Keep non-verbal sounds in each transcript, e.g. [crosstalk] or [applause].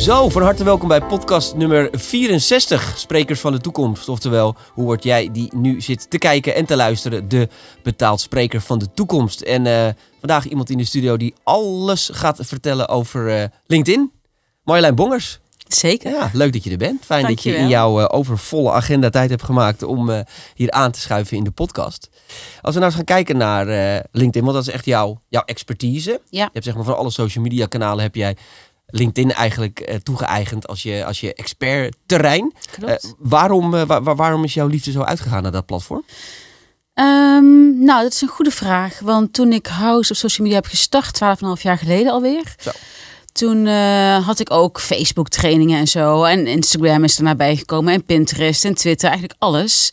Zo, van harte welkom bij podcast nummer 64, Sprekers van de Toekomst. Oftewel, hoe word jij die nu zit te kijken en te luisteren, de betaald spreker van de toekomst. En eh, vandaag iemand in de studio die alles gaat vertellen over eh, LinkedIn. Marjolein Bongers. Zeker. Ja, leuk dat je er bent. Fijn dat je, in jouw eh, overvolle agenda tijd hebt gemaakt om hier aan te schuiven in de podcast. Als we nou eens gaan kijken naar LinkedIn, want dat is echt jouw, jouw expertise. Ja. Je hebt zeg maar van alle social media kanalen heb jij LinkedIn eigenlijk uh, toegeëigend als je, als je expert terrein. Eh, waarom, eh, waarom is jouw liefde zo uitgegaan naar dat platform? Ehm, nou, dat is een goede vraag. Want toen ik House op social media heb gestart, 12,5 jaar geleden alweer. Zo. Toen had ik ook Facebook trainingen en zo. En Instagram is er naar bijgekomen En Pinterest en Twitter. Eigenlijk alles.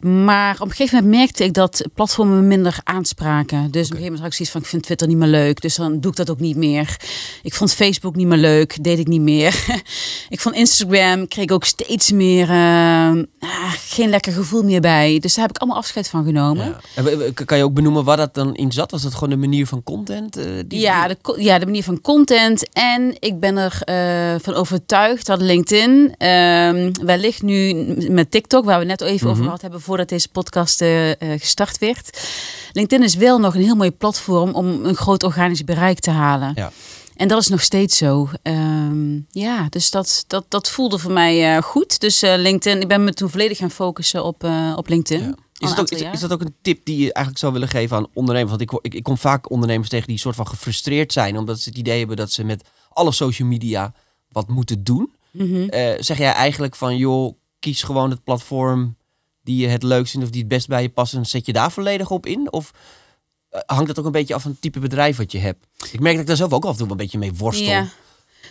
Maar op een gegeven moment merkte ik dat platformen minder aanspraken. Dus okay. op een gegeven moment had ik zoiets van, ik vind Twitter niet meer leuk. Dus dan doe ik dat ook niet meer. Ik vond Facebook niet meer leuk. Deed ik niet meer. [laughs] ik vond Instagram, kreeg ook steeds meer... Eh, ah, geen lekker gevoel meer bij. Dus daar heb ik allemaal afscheid van genomen. Ja. Eh, kan je ook benoemen waar dat dan in zat? Was dat gewoon de manier van content? Eh, die ja, de, ja, de manier van content. En ik ben er van overtuigd dat LinkedIn ehm, wellicht nu met TikTok... waar we net even mhm. over gehad hebben voordat deze podcast eh, eh, gestart werd. LinkedIn is wel nog een heel mooi platform om een groot organisch bereik te halen. Ja. En dat is nog steeds zo. Ehm, ja, dus dat, dat, dat voelde voor mij eh, goed. Dus LinkedIn, ik ben me toen volledig gaan focussen op, op LinkedIn. Ja. Is dat, ook, is, dat ook een tip die je eigenlijk zou willen geven aan ondernemers? Want ik, ik, kom vaak ondernemers tegen die soort van gefrustreerd zijn, omdat ze het idee hebben dat ze met alle social media wat moeten doen. Mhm. zeg jij eigenlijk van joh, kies gewoon het platform die je het leukst vindt of die het best bij je passen, zet je daar volledig op in? Of eh, hangt dat ook een beetje af van het type bedrijf wat je hebt? Ik merk dat ik daar zelf ook af en toe een beetje mee worstel. Ja.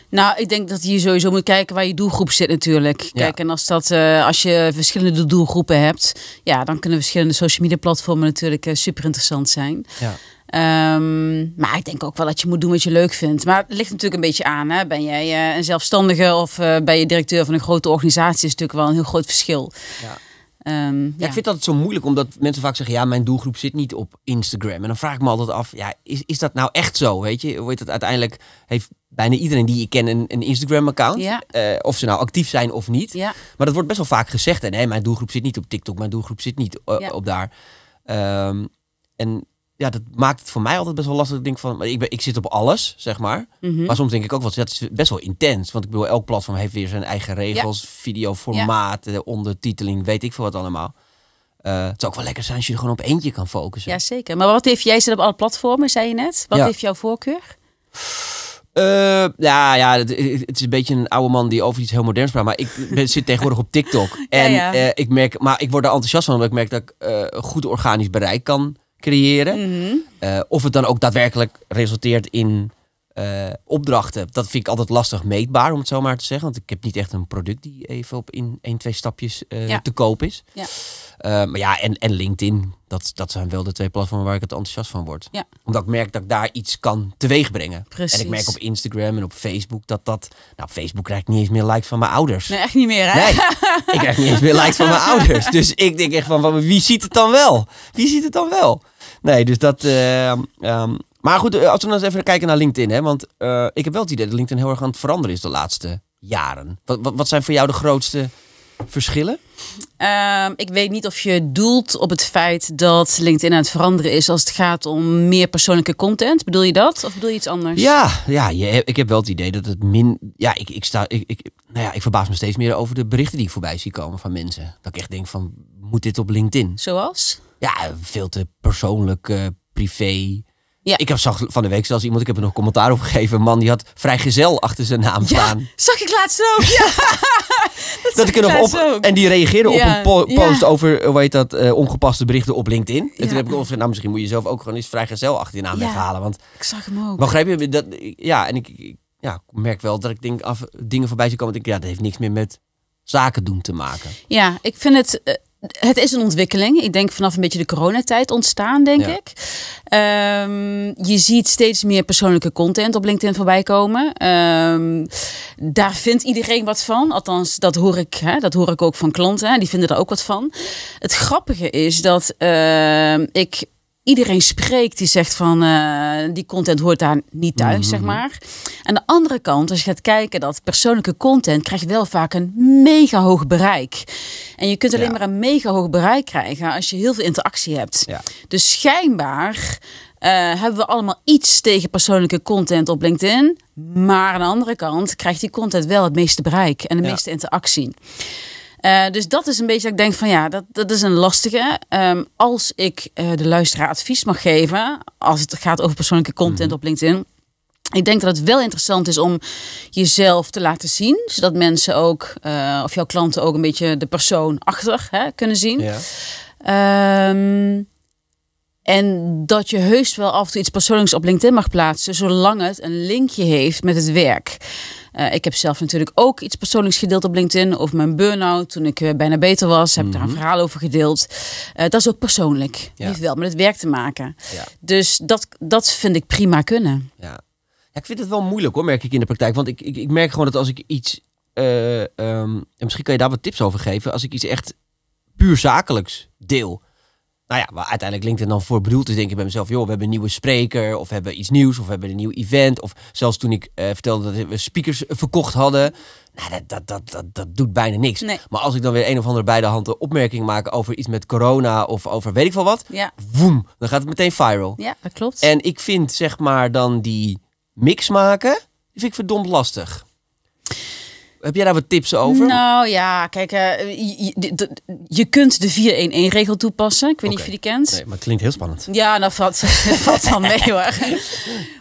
Nou, ik denk dat je sowieso moet kijken waar je doelgroep zit natuurlijk. Kijk, en als, dat, eh, als je verschillende doelgroepen hebt, ja, dan kunnen verschillende social media platformen natuurlijk eh, super interessant zijn. Ja. Ehm, maar ik denk ook wel dat je moet doen wat je leuk vindt. Maar het ligt natuurlijk een beetje aan. Hè? Ben jij een zelfstandige of ben je directeur van een grote organisatie? Is natuurlijk wel een heel groot verschil. Ja. Ehm, ja. Ik vind dat zo moeilijk, omdat mensen vaak zeggen: ja, mijn doelgroep zit niet op Instagram. En dan vraag ik me altijd af: ja, is, is dat nou echt zo? Weet je, weet dat uiteindelijk heeft bijna iedereen die ik ken een, een Instagram-account. Eh, of ze nou actief zijn of niet. Maar dat wordt best wel vaak gezegd. En nee, mijn doelgroep zit niet op TikTok, mijn doelgroep zit niet eh, op daar. Ehm, en ja, dat maakt het voor mij altijd best wel lastig. Ik denk van, ik, ben, ik zit op alles, zeg maar. Mhm. Maar soms denk ik ook wat, dat is best wel intens. Want ik bedoel, elk platform heeft weer zijn eigen regels, ja. videoformaat, ondertiteling, weet ik veel wat allemaal. Eh, het zou ook wel lekker zijn als je er gewoon op eentje kan focussen. Ja, zeker. Maar wat heeft jij zit op alle platformen, zei je net? Wat ja. heeft jouw voorkeur? Uh, ja, ja het, is een beetje een oude man die over iets heel moderns praat. Maar ik ben, zit tegenwoordig op TikTok. [laughs] En eh, ik merk, maar ik word er enthousiast van, omdat ik merk dat ik uh, goed organisch bereik kan creëren. Mhm. Eh, of het dan ook daadwerkelijk resulteert in eh, opdrachten. Dat vind ik altijd lastig meetbaar, om het zo maar te zeggen. Want ik heb niet echt een product die even op in één, twee stapjes eh, te koop is. Ja. maar ja, en, en LinkedIn, dat, dat zijn wel de twee platformen waar ik het enthousiast van word. Ja. Omdat ik merk dat ik daar iets kan teweeg brengen. Precies. En ik merk op Instagram en op Facebook dat dat... Nou, Facebook krijgt niet eens meer likes van mijn ouders. Nee, echt niet meer hè? ik krijg niet eens meer likes van mijn [laughs] ouders. Dus ik denk echt van, wie ziet het dan wel? Wie ziet het dan wel? Nee, dus dat. Eh, ehm, maar goed, eh, als we dan eens even kijken naar LinkedIn. Hè, want eh, ik heb wel het idee dat LinkedIn heel erg aan het veranderen is de laatste jaren. Wat, wat, zijn voor jou de grootste verschillen? Ehm, ik weet niet of je doelt op het feit dat LinkedIn aan het veranderen is als het gaat om meer persoonlijke content. Bedoel je dat? Of bedoel je iets anders? Ja, ja je, ik heb wel het idee dat het min. Ja, ik, ik, sta, ik, ik, nou ja, ik verbaas me steeds meer over de berichten die ik voorbij zie komen van mensen. Dat ik echt denk van moet dit op LinkedIn? Zoals? Ja, veel te persoonlijk, eh, privé. Ja. Ik heb zag van de week zelfs iemand, ik heb er nog commentaar op gegeven. Een man die had vrijgezel achter zijn naam staan. zag ik laatst ook. Ja. [laughs] dat, ik er nog op. En die reageerde op een post over, eh, hoe heet dat, eh, ongepaste berichten op LinkedIn. En toen heb ik ons nou, misschien moet je zelf ook gewoon eens vrijgezel achter je naam weghalen. Want ik zag hem ook. Maar begrijp je dat? Ja, en ik, ja, merk wel dat ik denk af, dingen voorbij zie komen. Dat ik, ja, dat heeft niks meer met zaken doen te maken. Ja, ik vind het het is een ontwikkeling. Ik denk vanaf een beetje de coronatijd ontstaan, denk ik. Ehm, je ziet steeds meer persoonlijke content op LinkedIn voorbij komen. Ehm, daar vindt iedereen wat van. Althans, dat hoor ik, hè? dat hoor ik ook van klanten. Hè? Die vinden er ook wat van. Het grappige is dat ehm, ik iedereen spreekt die zegt van eh, die content hoort daar niet thuis, mhm. zeg maar. Aan de andere kant, als je gaat kijken dat persoonlijke content krijgt wel vaak een mega hoog bereik. En je kunt alleen maar een mega hoog bereik krijgen als je heel veel interactie hebt. Dus schijnbaar eh, hebben we allemaal iets tegen persoonlijke content op LinkedIn. Maar aan de andere kant krijgt die content wel het meeste bereik en de meeste interactie. Eh, dus dat is een beetje dat ik denk van ja, dat, dat is een lastige. Ehm, als ik eh, de luisteraar advies mag geven, als het gaat over persoonlijke content mhm. op LinkedIn. Ik denk dat het wel interessant is om jezelf te laten zien. Zodat mensen ook, eh, of jouw klanten ook een beetje de persoon achter hè, kunnen zien. Ehm, en dat je heus wel af en toe iets persoonlijks op LinkedIn mag plaatsen, zolang het een linkje heeft met het werk. Eh, ik heb zelf natuurlijk ook iets persoonlijks gedeeld op LinkedIn. Of mijn burn-out toen ik eh, bijna beter was. Heb ik daar een mhm. verhaal over gedeeld. Eh, dat is ook persoonlijk. Ja. Heeft wel met het werk te maken. Dus dat, dat vind ik prima kunnen. Ja. ja. ik vind het wel moeilijk hoor, merk ik in de praktijk. Want ik, ik, ik merk gewoon dat als ik iets... Ehm, misschien kan je daar wat tips over geven. Als ik iets echt puur zakelijks deel nou ja, maar uiteindelijk LinkedIn dan voor bedoeld is, dus denk ik bij mezelf, joh, we hebben een nieuwe spreker, of we hebben iets nieuws, of we hebben een nieuw event, of zelfs toen ik eh, vertelde dat we speakers verkocht hadden, nou, dat, dat, dat, dat, dat doet bijna niks. Maar als ik dan weer een of andere bij de hand opmerking maak over iets met corona of over weet ik veel wat, ja. woem, dan gaat het meteen viral. Ja, dat klopt. En ik vind zeg maar dan die mix maken, vind ik verdomd lastig. Heb jij daar wat tips over? Nou ja, kijk, eh, je, kunt de 4-1-1-regel toepassen. Ik weet niet of je die kent. Nee, maar het klinkt heel spannend. Ja, nou valt, [laughs] valt dan mee hoor.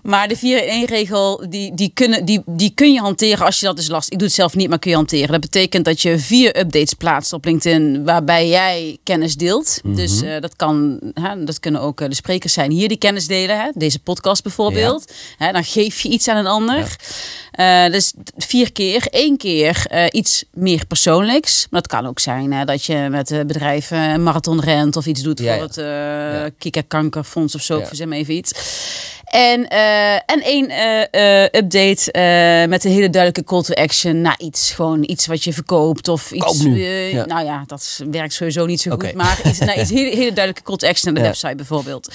Maar de 4 1 regel die, die, kunnen, die, die kun je hanteren als je dat is lastig. Ik doe het zelf niet, maar kun je hanteren. Dat betekent dat je vier updates plaatst op LinkedIn waarbij jij kennis deelt. Mhm. Dus eh, dat, kan, hè, dat kunnen ook eh, de sprekers zijn hier die kennis delen. Hè? Deze podcast bijvoorbeeld. Hè, dan geef je iets aan een ander. Ja. Eh, dus vier keer, één keer eh, iets meer persoonlijks. Maar dat kan ook zijn dat je met eh, bedrijven marathon rent of iets doet ja, voor het uh, kika of zo. Ja. me even iets. En, en één update met een hele duidelijke call to action naar iets. Gewoon iets wat je verkoopt of iets. Nou ja, dat werkt sowieso niet zo goed. Maar iets, nou, iets [laughs] hele, hele duidelijke call to action naar de website bijvoorbeeld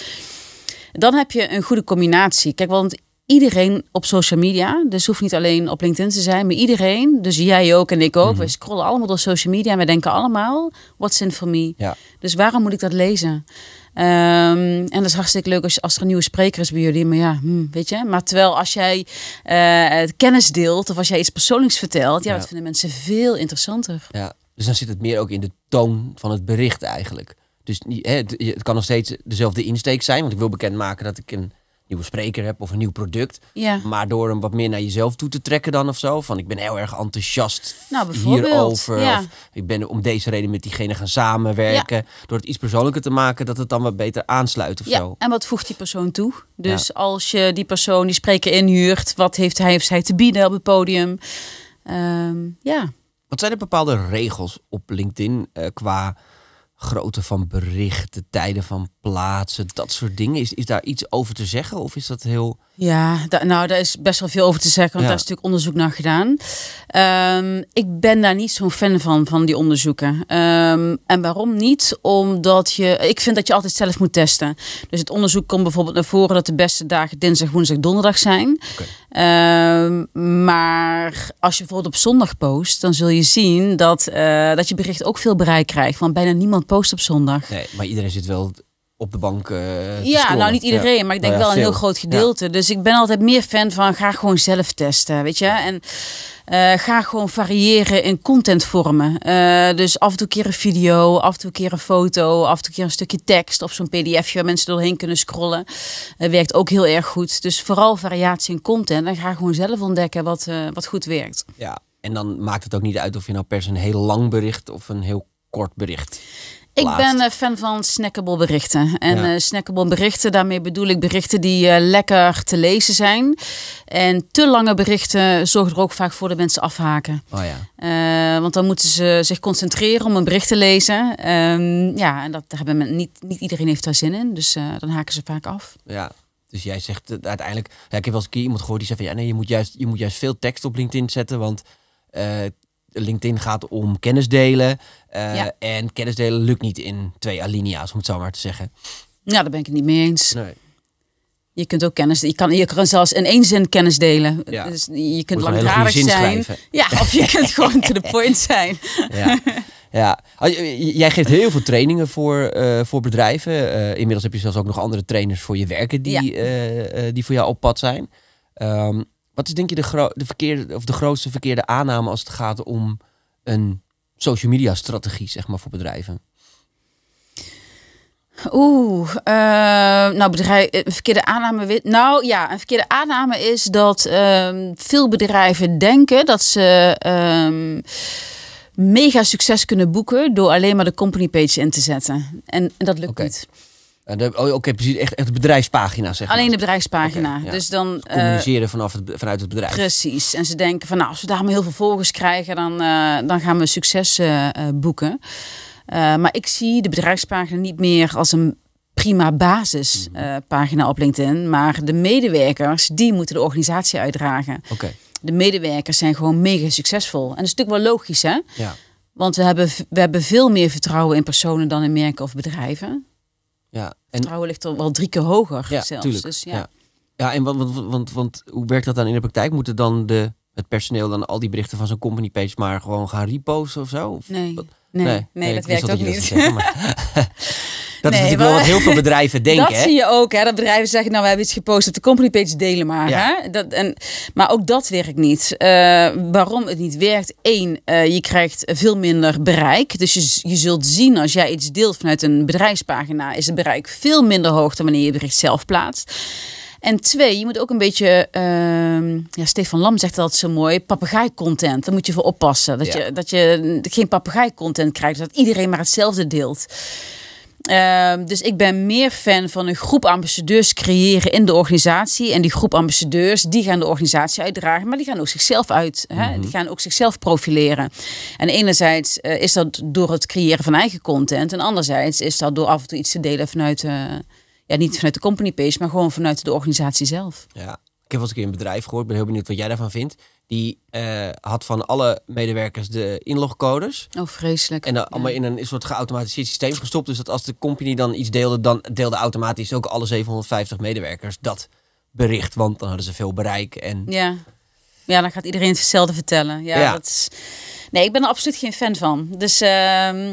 dan heb je een goede combinatie. Kijk, want iedereen op social media. Dus hoeft niet alleen op LinkedIn te zijn, maar iedereen. Dus jij ook en ik ook. Mhm. We scrollen allemaal door social media en we denken allemaal: what's in for me? Ja. Dus waarom moet ik dat lezen? Ehm, en dat is hartstikke leuk als, als er een nieuwe spreker is bij jullie. Maar ja, hmm, weet je. Maar terwijl als jij uh, kennis deelt of als jij iets persoonlijks vertelt, ja, dat vinden mensen veel interessanter. Ja, dus dan zit het meer ook in de toon van het bericht eigenlijk. Dus hè, het, het kan nog steeds dezelfde insteek zijn. Want ik wil bekendmaken dat ik een nieuwe spreker hebt of een nieuw product. Ja. Maar door hem wat meer naar jezelf toe te trekken dan of zo. Van ik ben heel erg enthousiast nou, hierover. Ja. Of ik ben om deze reden met diegene gaan samenwerken. Door het iets persoonlijker te maken, dat het dan wat beter aansluit of ja. Zo. En wat voegt die persoon toe? Dus als je die persoon, die spreker inhuurt, wat heeft hij of zij te bieden op het podium? Ehm, ja. Wat zijn er bepaalde regels op LinkedIn eh, qua grootte van berichten, tijden van plaatsen, dat soort dingen. Is, is daar iets over te zeggen of is dat heel... Ja, nou daar is best wel veel over te zeggen, want daar is natuurlijk onderzoek naar gedaan. Ehm, ik ben daar niet zo'n fan van, van die onderzoeken. Ehm, en waarom niet? Omdat je, ik vind dat je altijd zelf moet testen. Dus het onderzoek komt bijvoorbeeld naar voren dat de beste dagen dinsdag, woensdag, donderdag zijn. Ehm, maar als je bijvoorbeeld op zondag post, dan zul je zien dat, eh, dat je bericht ook veel bereik krijgt. Want bijna niemand post op zondag. Nee, maar iedereen zit wel op de bank. Eh, ja, nou niet iedereen, maar ik denk nou wel een heel groot gedeelte. Dus ik ben altijd meer fan van ga gewoon zelf testen, weet je. En eh, ga gewoon variëren in contentvormen. Uh, dus af en toe keer een video, af en toe keer een foto, af en toe keer een stukje tekst of zo'n pdfje waar mensen doorheen kunnen scrollen. werkt ook heel erg goed. Dus vooral variatie in content en ga gewoon zelf ontdekken wat, wat goed werkt. Ja, en dan maakt het ook niet uit of je nou per se een heel lang bericht of een heel kort bericht. Ik ben uh, fan van snackable berichten. En eh, snackable berichten, daarmee bedoel ik berichten die eh, lekker te lezen zijn. En te lange berichten zorgen er ook vaak voor dat mensen afhaken. Oh ja. want dan moeten ze zich concentreren om een bericht te lezen. Ehm, ja, en dat hebben niet, niet iedereen heeft daar zin in. Dus dan haken ze vaak af. Ja, dus jij zegt uiteindelijk, ik heb wel eens een keer iemand gehoord die zei van ja, nee, je moet juist, je moet juist veel tekst op LinkedIn zetten, want LinkedIn gaat om kennis delen. Eh, en kennis delen lukt niet in twee alinea's, om het zo maar te zeggen. Nou, daar ben ik het niet mee eens. Nee. Je kunt ook kennis, je kan, je kan zelfs in één zin kennis delen. Ja. Dus je kunt langdradig zijn. Ja, of je kunt gewoon to the point zijn. Ja. Ja, oh, jij geeft heel veel trainingen voor, eh, voor bedrijven. Eh, inmiddels heb je zelfs ook nog andere trainers voor je werken die, die voor jou op pad zijn. Ehm, wat is denk je de, de, verkeerde, of de grootste verkeerde aanname als het gaat om een social media strategie, zeg maar, voor bedrijven? Oeh, ehm, nou eh, een verkeerde aanname. Nou ja, een verkeerde aanname is dat ehm, veel bedrijven denken dat ze ehm, mega succes kunnen boeken door alleen maar de company page in te zetten. En, dat lukt niet. Oh, oké, precies. Echt, echt de bedrijfspagina, zeg Alleen de bedrijfspagina. Dus dan... Eh, communiceren vanaf het, vanuit het bedrijf. Precies. En ze denken van, nou, als we daar maar heel veel volgers krijgen, dan, eh, dan gaan we succes eh, boeken. maar ik zie de bedrijfspagina niet meer als een prima basispagina op LinkedIn. Maar de medewerkers, die moeten de organisatie uitdragen. Okay. De medewerkers zijn gewoon mega succesvol. En dat is natuurlijk wel logisch, hè? Ja. Want we hebben, we hebben veel meer vertrouwen in personen dan in merken of bedrijven. Ja, en vertrouwen ligt er wel drie keer hoger zelfs. Dus ja. ja. ja. en want, want, want, want hoe werkt dat dan in de praktijk? Moeten dan de, het personeel dan al die berichten van zo'n company page maar gewoon gaan reposten of zo? Of, nee. Nee, nee, dat werkt ook niet. [laughs] Dat nee, is natuurlijk wel wat heel veel [laughs] bedrijven denken. Dat zie je ook. Hè? Dat bedrijven zeggen, nou we hebben iets gepost op de company page, delen maar. Hè? Dat, en, maar ook dat werkt niet. Eh, waarom het niet werkt? Eén, eh, je krijgt veel minder bereik. Dus je, je zult zien als jij iets deelt vanuit een bedrijfspagina, is het bereik veel minder hoog dan wanneer je het bericht zelf plaatst. En twee, je moet ook een beetje, ehm, ja, Stefan Lam zegt dat zo mooi, papegaai-content. Daar moet je voor oppassen. Dat, je, dat je geen papegaai-content krijgt, dat iedereen maar hetzelfde deelt. Ehm, dus ik ben meer fan van een groep ambassadeurs creëren in de organisatie. En die groep ambassadeurs, die gaan de organisatie uitdragen, maar die gaan ook zichzelf uit. Mhm. Die gaan ook zichzelf profileren. En enerzijds eh, is dat door het creëren van eigen content. En anderzijds is dat door af en toe iets te delen vanuit, eh, ja, niet vanuit de company page, maar gewoon vanuit de organisatie zelf. Ja, ik heb wat een in een bedrijf gehoord. ben heel benieuwd wat jij daarvan vindt. Die eh, had van alle medewerkers de inlogcodes. Oh, vreselijk. En dan allemaal in een soort geautomatiseerd systeem gestopt. Dus dat als de company dan iets deelde, dan deelde automatisch ook alle 750 medewerkers dat bericht. Want dan hadden ze veel bereik. En... Ja. ja, dan gaat iedereen hetzelfde vertellen. Ja, ja. Dat is... Nee, ik ben er absoluut geen fan van. Dus. Uh...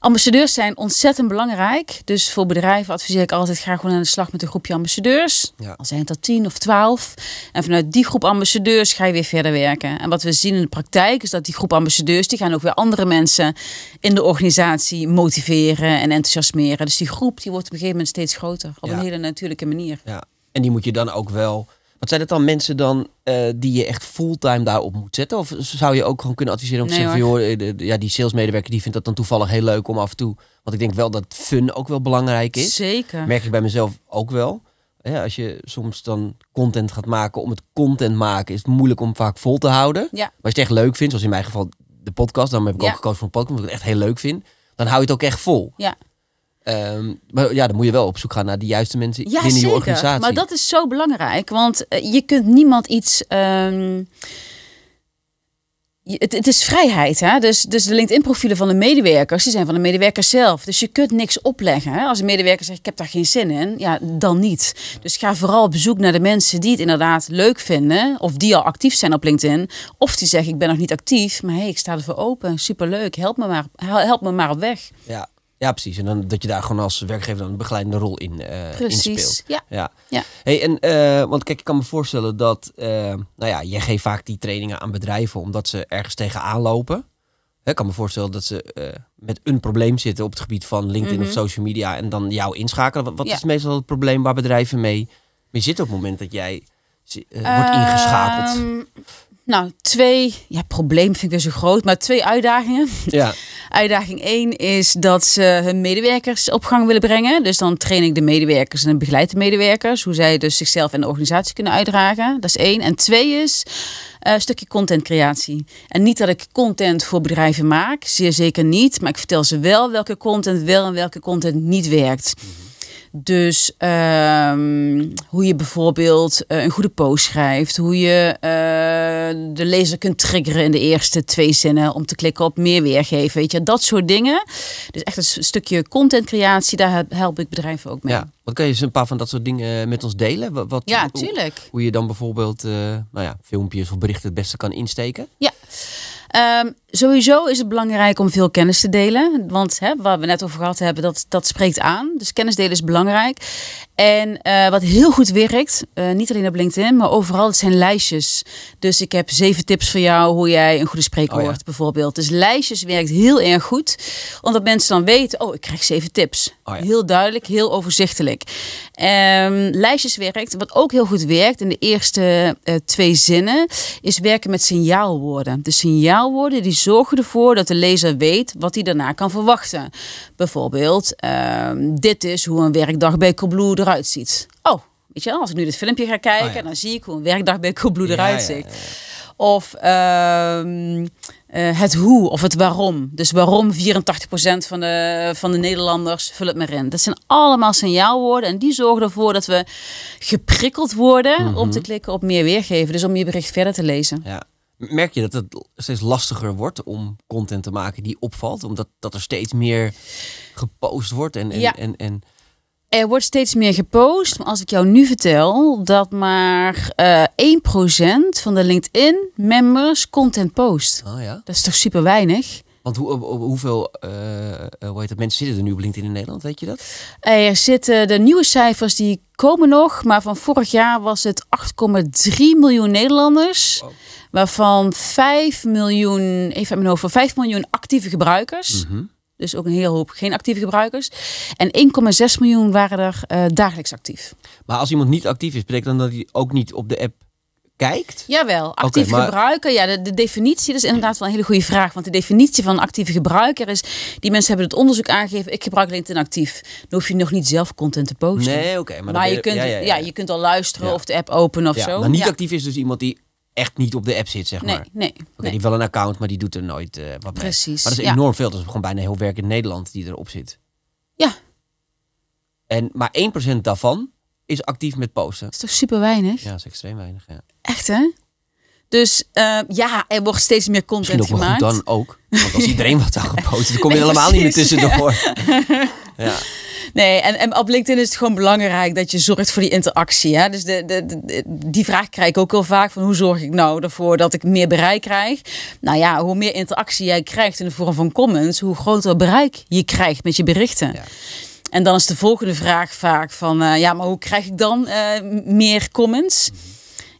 Ambassadeurs zijn ontzettend belangrijk. Dus voor bedrijven adviseer ik altijd graag gewoon aan de slag met een groepje ambassadeurs. Ja. Al zijn het er tien of twaalf. En vanuit die groep ambassadeurs ga je weer verder werken. En wat we zien in de praktijk is dat die groep ambassadeurs... die gaan ook weer andere mensen in de organisatie motiveren en enthousiasmeren. Dus die groep die wordt op een gegeven moment steeds groter. Op een hele natuurlijke manier. Ja. En die moet je dan ook wel want zijn het dan mensen dan eh, die je echt fulltime daarop moet zetten? Of zou je ook gewoon kunnen adviseren om te zeggen eh, ja, die salesmedewerker die vindt dat dan toevallig heel leuk om af en toe. Want ik denk wel dat fun ook wel belangrijk is. Zeker. Merk ik bij mezelf ook wel. Ja, als je soms dan content gaat maken om het content maken, is het moeilijk om vaak vol te houden. Ja. Maar als je het echt leuk vindt, zoals in mijn geval de podcast, dan heb ik ook gekozen voor een podcast, omdat ik het echt heel leuk vind. Dan hou je het ook echt vol. Ja. Ehm, maar ja, dan moet je wel op zoek gaan naar de juiste mensen ja, binnen je organisatie. Maar dat is zo belangrijk, want eh, je kunt niemand iets. Ehm, het, is vrijheid. Hè? Dus, dus de LinkedIn-profielen van de medewerkers, die zijn van de medewerkers zelf. Dus je kunt niks opleggen. Hè? Als een medewerker zegt, ik heb daar geen zin in, ja, dan niet. Dus ga vooral op zoek naar de mensen die het inderdaad leuk vinden. Of die al actief zijn op LinkedIn. Of die zeggen, ik ben nog niet actief, maar hey, ik sta ervoor open. Superleuk, help me maar, help me maar op weg. Ja, ja, precies. En dan dat je daar gewoon als werkgever dan een begeleidende rol in, uh, eh, precies. in speelt. Ja. ja. Hey, en, eh, want kijk, ik kan me voorstellen dat, eh, nou ja, jij geeft vaak die trainingen aan bedrijven omdat ze ergens tegenaan lopen. Ik kan me voorstellen dat ze met een probleem zitten op het gebied van LinkedIn of mhm. social media en dan jou inschakelen. Wat, is meestal het probleem waar bedrijven mee, mee zitten op het moment dat jij wordt ehm, ingeschakeld? Nou, twee, ja, probleem vind ik weer dus zo groot, maar twee uitdagingen. Ja. [laughs] Uitdaging één is dat ze hun medewerkers op gang willen brengen. Dus dan train ik de medewerkers en begeleid de medewerkers. Hoe zij dus zichzelf en de organisatie kunnen uitdragen. Dat is één. En twee is uh, een stukje contentcreatie. En niet dat ik content voor bedrijven maak, zeer zeker niet. Maar ik vertel ze wel welke content wel en welke content niet werkt. Dus ehm, hoe je bijvoorbeeld eh, een goede post schrijft, hoe je eh, de lezer kunt triggeren in de eerste twee zinnen om te klikken op meer weergeven. Weet je, dat soort dingen. Dus echt een stukje contentcreatie, daar help ik bedrijven ook mee. Ja. Wat kan je eens een paar van dat soort dingen eh, met ons delen? Wat, ja, tuurlijk. Hoe, je dan bijvoorbeeld eh, nou ja, filmpjes of berichten het beste kan insteken? Ja. Ehm, sowieso is het belangrijk om veel kennis te delen. Want hè, waar we net over gehad hebben, dat, dat spreekt aan. Dus kennis delen is belangrijk. En eh, wat heel goed werkt, eh, niet alleen op LinkedIn, maar overal, zijn lijstjes. Dus ik heb zeven tips voor jou hoe jij een goede spreker oh wordt, bijvoorbeeld. Dus lijstjes werkt heel erg goed. Omdat mensen dan weten, oh, ik krijg zeven tips. Oh heel duidelijk, heel overzichtelijk. Ehm, lijstjes werkt. Wat ook heel goed werkt in de eerste eh, twee zinnen, is werken met signaalwoorden. De dus signaal woorden die zorgen ervoor dat de lezer weet wat hij daarna kan verwachten. Bijvoorbeeld, ehm, dit is hoe een werkdag bij Coolblue eruit ziet. Oh, weet je wel, als ik nu dit filmpje ga kijken, ah, dan zie ik hoe een werkdag bij Coolblue eruit ziet. of ehm, eh, het hoe of het waarom. Dus waarom 84% van de, van de Nederlanders, vul het maar in. Dat zijn allemaal signaalwoorden en die zorgen ervoor dat we geprikkeld worden om mhm. te klikken op meer weergeven. Dus om je bericht verder te lezen. Ja. Merk je dat het steeds lastiger wordt om content te maken die opvalt? Omdat dat er steeds meer gepost wordt en, en, en, en er wordt steeds meer gepost. Maar als ik jou nu vertel dat maar uh, eh, 1% van de LinkedIn-members content post. Oh ja? Dat is toch super weinig? Want hoeveel eh, eh, hoe heet dat, mensen zitten er nu op in Nederland, weet je dat? Er zitten de nieuwe cijfers, die komen nog. Maar van vorig jaar was het 8,3 miljoen Nederlanders. Waarvan 5 miljoen, even uit mijn hoofd, 5 miljoen actieve gebruikers. Mhm. Dus ook een hele hoop geen actieve gebruikers. En 1,6 miljoen waren er eh, dagelijks actief. Maar als iemand niet actief is, betekent dan dat hij ook niet op de app kijkt? Jawel, actief okay, gebruiker. Ja, de, definitie, is inderdaad wel een hele goede vraag. Want de definitie van actieve gebruiker is... die mensen hebben het onderzoek aangegeven... ik gebruik LinkedIn actief. Dan hoef je nog niet zelf content te posten. Nee, oké. maar, je, kunt, ja, je kunt al luisteren of de app openen of zo. Maar niet actief is dus iemand die echt niet op de app zit, zeg maar. Nee, okay, nee. Die heeft wel een account, maar die doet er nooit eh, wat mee. Precies. Maar dat is enorm veel. Dat is gewoon bijna heel werk in Nederland die erop zit. Ja. En maar 1% daarvan is actief met posten. Dat is toch super weinig? Ja, dat is extreem weinig, ja. Echt hè? Dus eh, ja, er wordt steeds meer content Misschien ook gemaakt. Goed dan ook. Want als iedereen wat aan [laughs] gepost, dan kom je helemaal niet meer tussendoor. [laughs] [laughs] ja. Nee, en, en op LinkedIn is het gewoon belangrijk dat je zorgt voor die interactie. Hè? Dus de, de, die vraag krijg ik ook heel vaak: van hoe zorg ik nou ervoor dat ik meer bereik krijg? Nou ja, hoe meer interactie jij krijgt in de vorm van comments, hoe groter bereik je krijgt met je berichten. Ja. En dan is de volgende vraag vaak van, eh, ja, maar hoe krijg ik dan eh, meer comments? Mhm.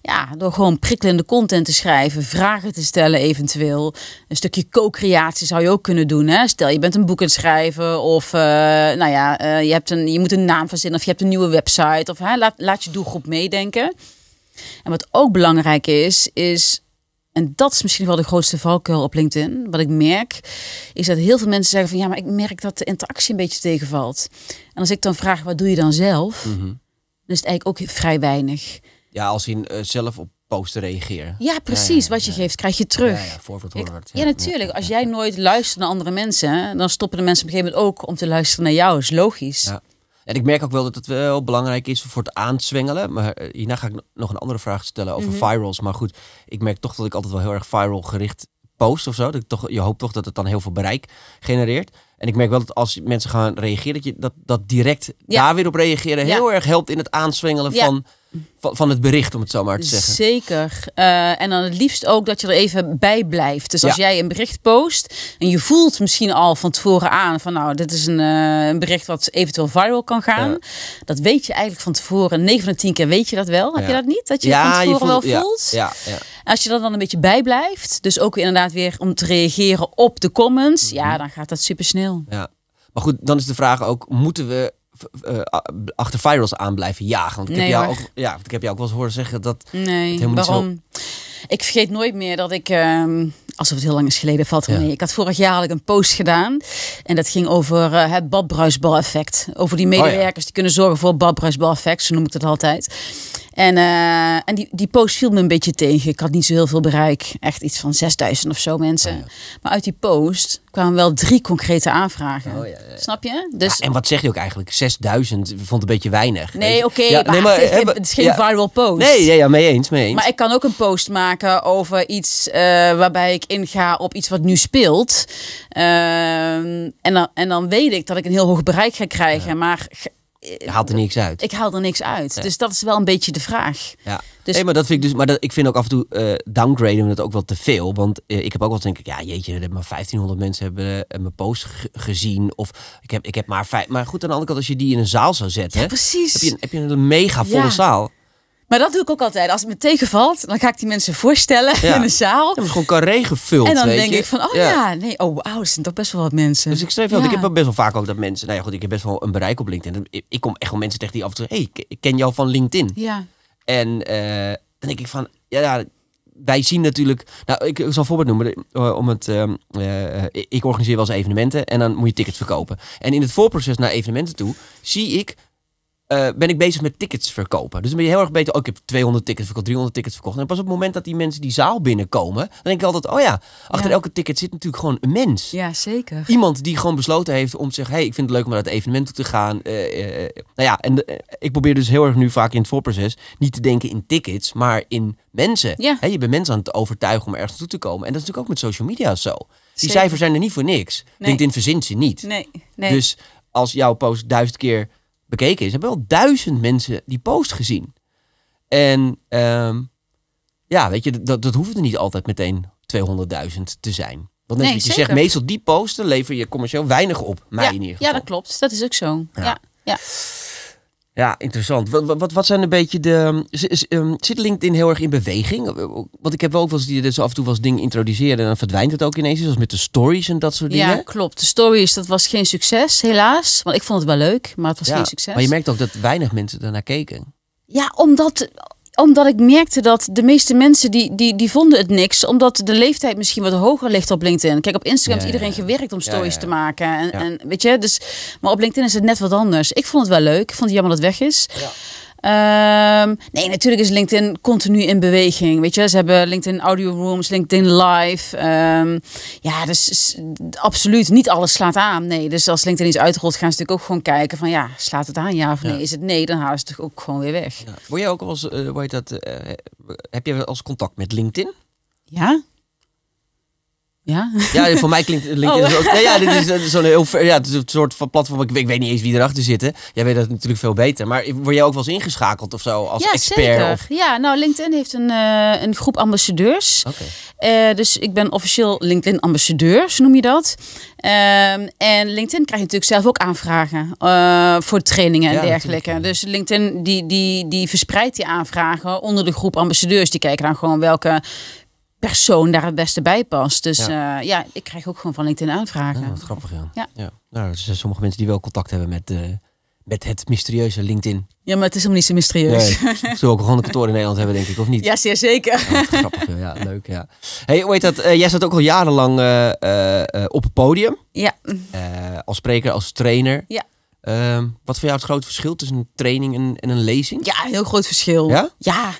Ja, door gewoon prikkelende content te schrijven, vragen te stellen eventueel. Een stukje co-creatie zou je ook kunnen doen. Hè? Stel, je bent een boek aan het schrijven of eh, nou ja, eh, je, hebt een, je moet een naam verzinnen of je hebt een nieuwe website. Of, hè, laat, laat je doelgroep meedenken. En wat ook belangrijk is, is en dat is misschien wel de grootste valkuil op LinkedIn. Wat ik merk, is dat heel veel mensen zeggen van ja, maar ik merk dat de interactie een beetje tegenvalt. En als ik dan vraag, wat doe je dan zelf? Mhm. Dan is het eigenlijk ook vrij weinig. Ja, als in eh, zelf op posten reageren. Ja, precies. wat je geeft, krijg je terug. Ja, Ja, natuurlijk. Als jij nooit luistert naar andere mensen, dan stoppen de mensen op een gegeven moment ook om te luisteren naar jou. Is logisch. En ik merk ook wel dat het wel belangrijk is voor het aanzwengelen. Maar eh, hierna ga ik nog een andere vraag stellen over mhm. virals. Maar goed, ik merk toch dat ik altijd wel heel erg viral gericht post of zo. Dat ik toch, je hoopt toch dat het dan heel veel bereik genereert. En ik merk wel dat als mensen gaan reageren, dat, je, dat, dat direct daar weer op reageren heel erg helpt in het aanzwengelen van van, het bericht, om het zo maar te zeggen. Zeker. Eh, en dan het liefst ook dat je er even bij blijft. Dus als jij een bericht post en je voelt misschien al van tevoren aan van nou, dit is een, eh, een bericht wat eventueel viral kan gaan. Dat weet je eigenlijk van tevoren. 9 van de 10 keer weet je dat wel. Heb je dat niet? Dat je van tevoren voelt, wel voelt. Ja, Als je er dan een beetje bij blijft, dus ook inderdaad weer om te reageren op de comments, mhm. ja, dan gaat dat super snel. Ja. Maar goed, dan is de vraag ook: moeten we eh, achter virals aan blijven jagen. Want ik, heb jou ook, ja, ik heb je ook wel eens horen zeggen dat. Nee, waarom? Zo... Ik vergeet nooit meer dat ik. Ehm, alsof het heel lang is geleden valt. Ja. Nee, ik had vorig jaar had ik een post gedaan. En dat ging over uh, het badbruisbal-effect. Over die oh medewerkers die kunnen zorgen voor het badbruisbal-effect. Zo noem ik het altijd. En, eh, en die, die post viel me een beetje tegen. Ik had niet zo heel veel bereik. Echt iets van 6000 of zo mensen. Oh, maar uit die post kwamen wel drie concrete aanvragen. Oh, Snap je? Dus... en wat zeg je ook eigenlijk? 6000 vond een beetje weinig. Nee, oké. nee, maar [laughs] het, is geen viral post. Nee, ja, ja, mee eens, mee eens. Maar ik kan ook een post maken over iets eh, waarbij ik inga op iets wat nu speelt. Ehm, en, en dan weet ik dat ik een heel hoog bereik ga krijgen. Maar je haalt er niks uit. Ik haal er niks uit. Dus dat is wel een beetje de vraag. Ja. Dus maar dat vind ik dus. Maar dat, ik vind ook af en toe uh, downgraden ook wel te veel. Want eh, ik heb ook wel denk ik, ja, jeetje, er hebben maar 1500 mensen hebben eh, mijn post gezien. Of ik heb, ik heb maar vijf. Maar goed, aan de andere kant, als je die in een zaal zou zetten, precies. Heb je, heb je een mega volle zaal. Maar dat doe ik ook altijd. Als het me tegenvalt, dan ga ik die mensen voorstellen in de zaal. Dat is gewoon carré gevuld. En dan denk ik van, oh ja. nee, oh wauw, er zijn toch best wel wat mensen. Dus ik schrijf wel, ik heb best wel vaak ook dat mensen, nou ja goed, ik heb best wel een bereik op LinkedIn. Ik kom echt wel mensen tegen die af en toe zeggen, hey, ik ken jou van LinkedIn. Ja. En eh, dan denk ik van, ja, wij zien natuurlijk, nou ik, zal een voorbeeld noemen, eh, om het, ehm, eh, ik organiseer wel eens evenementen en dan moet je tickets verkopen. En in het voorproces naar evenementen toe zie ik eh, ben ik bezig met tickets verkopen. Dus dan ben je heel erg beter. Oh, ik heb 200 tickets verkocht, 300 tickets verkocht. En pas op het moment dat die mensen die zaal binnenkomen, dan denk ik altijd: oh ja, achter elke ticket zit natuurlijk gewoon een mens. Ja, zeker. Iemand die gewoon besloten heeft om te zeggen: hey, ik vind het leuk om naar het evenement toe te gaan. Uh, nou ja, en ik probeer dus heel erg nu vaak in het voorproces niet te denken in tickets, maar in mensen. Ja. je bent mensen aan het overtuigen om ergens toe te komen. En dat is natuurlijk ook met social media zo. Die cijfers zijn er niet voor niks. Nee. in verzint ze niet. Nee, nee. Dus als jouw post duizend keer bekeken is, hebben wel duizend mensen die post gezien. En ehm, ja, weet je, dat, dat hoeft er niet altijd meteen 200.000 te zijn. Want nee, je zegt, meestal die posten lever je commercieel weinig op. Mij ja, in ieder geval. ja, dat klopt. Dat is ook zo. ja. ja. Ja, interessant. Wat, wat, wat zijn een beetje de. Ehm, zit LinkedIn heel erg in beweging? Want ik heb ook wel eens die dus af en toe wel ding dingen introduceren en dan verdwijnt het ook ineens. Zoals met de stories en dat soort dingen. Ja, klopt. De stories, dat was geen succes, helaas. Want ik vond het wel leuk, maar het was geen succes. Maar je merkt ook dat weinig mensen daarnaar keken. Ja, omdat omdat ik merkte dat de meeste mensen die, die, die vonden het niks. Omdat de leeftijd misschien wat hoger ligt op LinkedIn. Kijk, op Instagram is iedereen gewerkt om stories te maken. En, en, weet je, dus, maar op LinkedIn is het net wat anders. Ik vond het wel leuk. Ik vond het jammer dat het weg is. Ja. Um, nee, natuurlijk is LinkedIn continu in beweging. Weet je, ze hebben LinkedIn Audio Rooms, LinkedIn Live. Um, ja, dus absoluut niet alles slaat aan. Nee, dus als LinkedIn iets uitrolt, gaan ze natuurlijk ook gewoon kijken van ja, slaat het aan ja of nee? Is het nee, dan halen ze het ook gewoon weer weg. Ja. Word jij ook wel eens, je eh, dat, eh, heb je als contact met LinkedIn? Ja. Ja? Ja, voor mij klinkt [laughs] LinkedIn oh. ook, ja, dit is eh, zo'n heel ja, het is een soort van platform. Ik, weet niet eens wie erachter zit. Jij weet dat natuurlijk veel beter. Maar word jij ook wel eens ingeschakeld of zo als ja, expert? Zeker. Ja, nou LinkedIn heeft een, eh, een groep ambassadeurs. Eh, dus ik ben officieel LinkedIn ambassadeurs, noem je dat. Ehm, en LinkedIn krijgt natuurlijk zelf ook aanvragen voor trainingen en dergelijke. Dus LinkedIn die, die, die verspreidt die aanvragen onder de groep ambassadeurs. Die kijken dan gewoon welke persoon daar het beste bij past. Dus ja, eh, ja ik krijg ook gewoon van LinkedIn aanvragen. wat grappig, ja. ja. Nou, dus, er eh, zijn sommige mensen die wel contact hebben met, uh, met het mysterieuze LinkedIn. Ja, maar het is helemaal niet zo mysterieus. Nee, [laughs] zullen we ook gewoon een kantoor in Nederland hebben, denk ik, of niet? Ja, zeer zeker. Ja, grappig, ja, leuk, ja. Hey, hoe heet dat? jij zat ook al jarenlang op het podium. Ja. als spreker, als trainer. Ja. Ehm, wat voor jou het grote verschil tussen een training en, en, een lezing? Ja, heel groot verschil. Ja? Ja.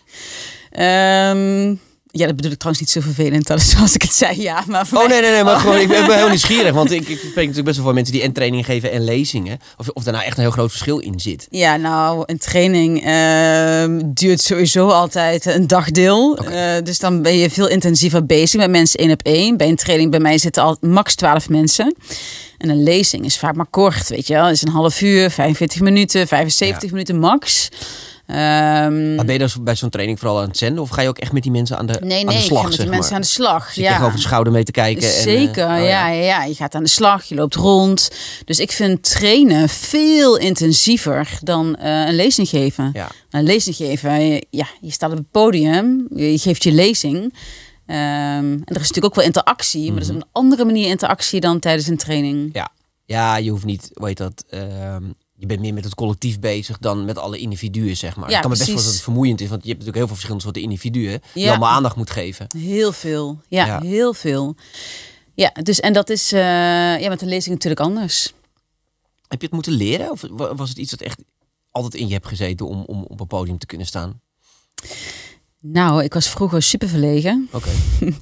Ehm, ja, dat bedoel ik trouwens niet zo vervelend zoals ik het zei, ja. Maar oh nee, nee, nee, maar oh. gewoon, ik ben, heel nieuwsgierig. Want ik, ik [laughs] spreek natuurlijk best wel voor mensen die en geven en lezingen. Of, of daar nou echt een heel groot verschil in zit. Ja, nou, een training ehm, duurt sowieso altijd een dagdeel. Eh, dus dan ben je veel intensiever bezig met mensen één op één. Bij een training bij mij zitten al max twaalf mensen. En een lezing is vaak maar kort, weet je wel. is een half uur, 45 minuten, 75 minuten max. Um, maar ben je bij zo'n training vooral aan het zenden? Of ga je ook echt met die mensen aan de, aan de slag? Nee, met die mensen aan de slag. Zit ja. over de schouder mee te kijken? Zeker, en, eh, oh ja, ja. Je gaat aan de slag, je loopt rond. Dus ik vind trainen veel intensiever dan eh, een lezing geven. Een nou, lezing geven, ja, je staat op het podium, je geeft je lezing. Ehm, en er is natuurlijk ook wel interactie, maar dat is mhm. een andere manier interactie dan tijdens een training. Ja, ja je hoeft niet, weet dat... Ehm, je bent meer met het collectief bezig dan met alle individuen, zeg maar. Ja, ik kan me best voorstellen dat het vermoeiend is, want je hebt natuurlijk heel veel verschillende soorten individuen ja. die allemaal aandacht moet geven. Heel veel, ja, heel veel. Ja, dus en dat is uh, ja, met de lezing natuurlijk anders. Heb je het moeten leren of was het iets dat echt altijd in je hebt gezeten om, om op een podium te kunnen staan? Nou, ik was vroeger super verlegen. Oké. [laughs]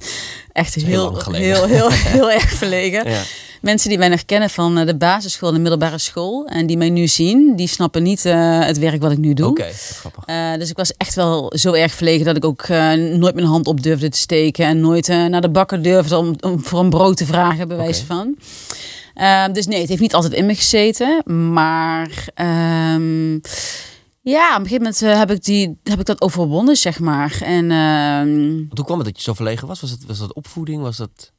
echt heel, heel, heel, heel, [laughs] heel, erg verlegen. Ja mensen die wij nog kennen van eh, de basisschool en de middelbare school. En die mij nu zien, die snappen niet eh, het werk wat ik nu doe. Oké, grappig. Eh, dus ik was echt wel zo erg verlegen dat ik ook nooit mijn hand op durfde te steken. En nooit naar de bakker durfde om, om, voor een brood te vragen, bij wijze van. Ehm, dus nee, het heeft niet altijd in me gezeten. Maar... Ehm, ja, op een gegeven moment heb, ik die, heb ik dat overwonnen, zeg maar. En, ehm, Hoe kwam het dat je zo verlegen was? Was het, was dat opvoeding? Was dat...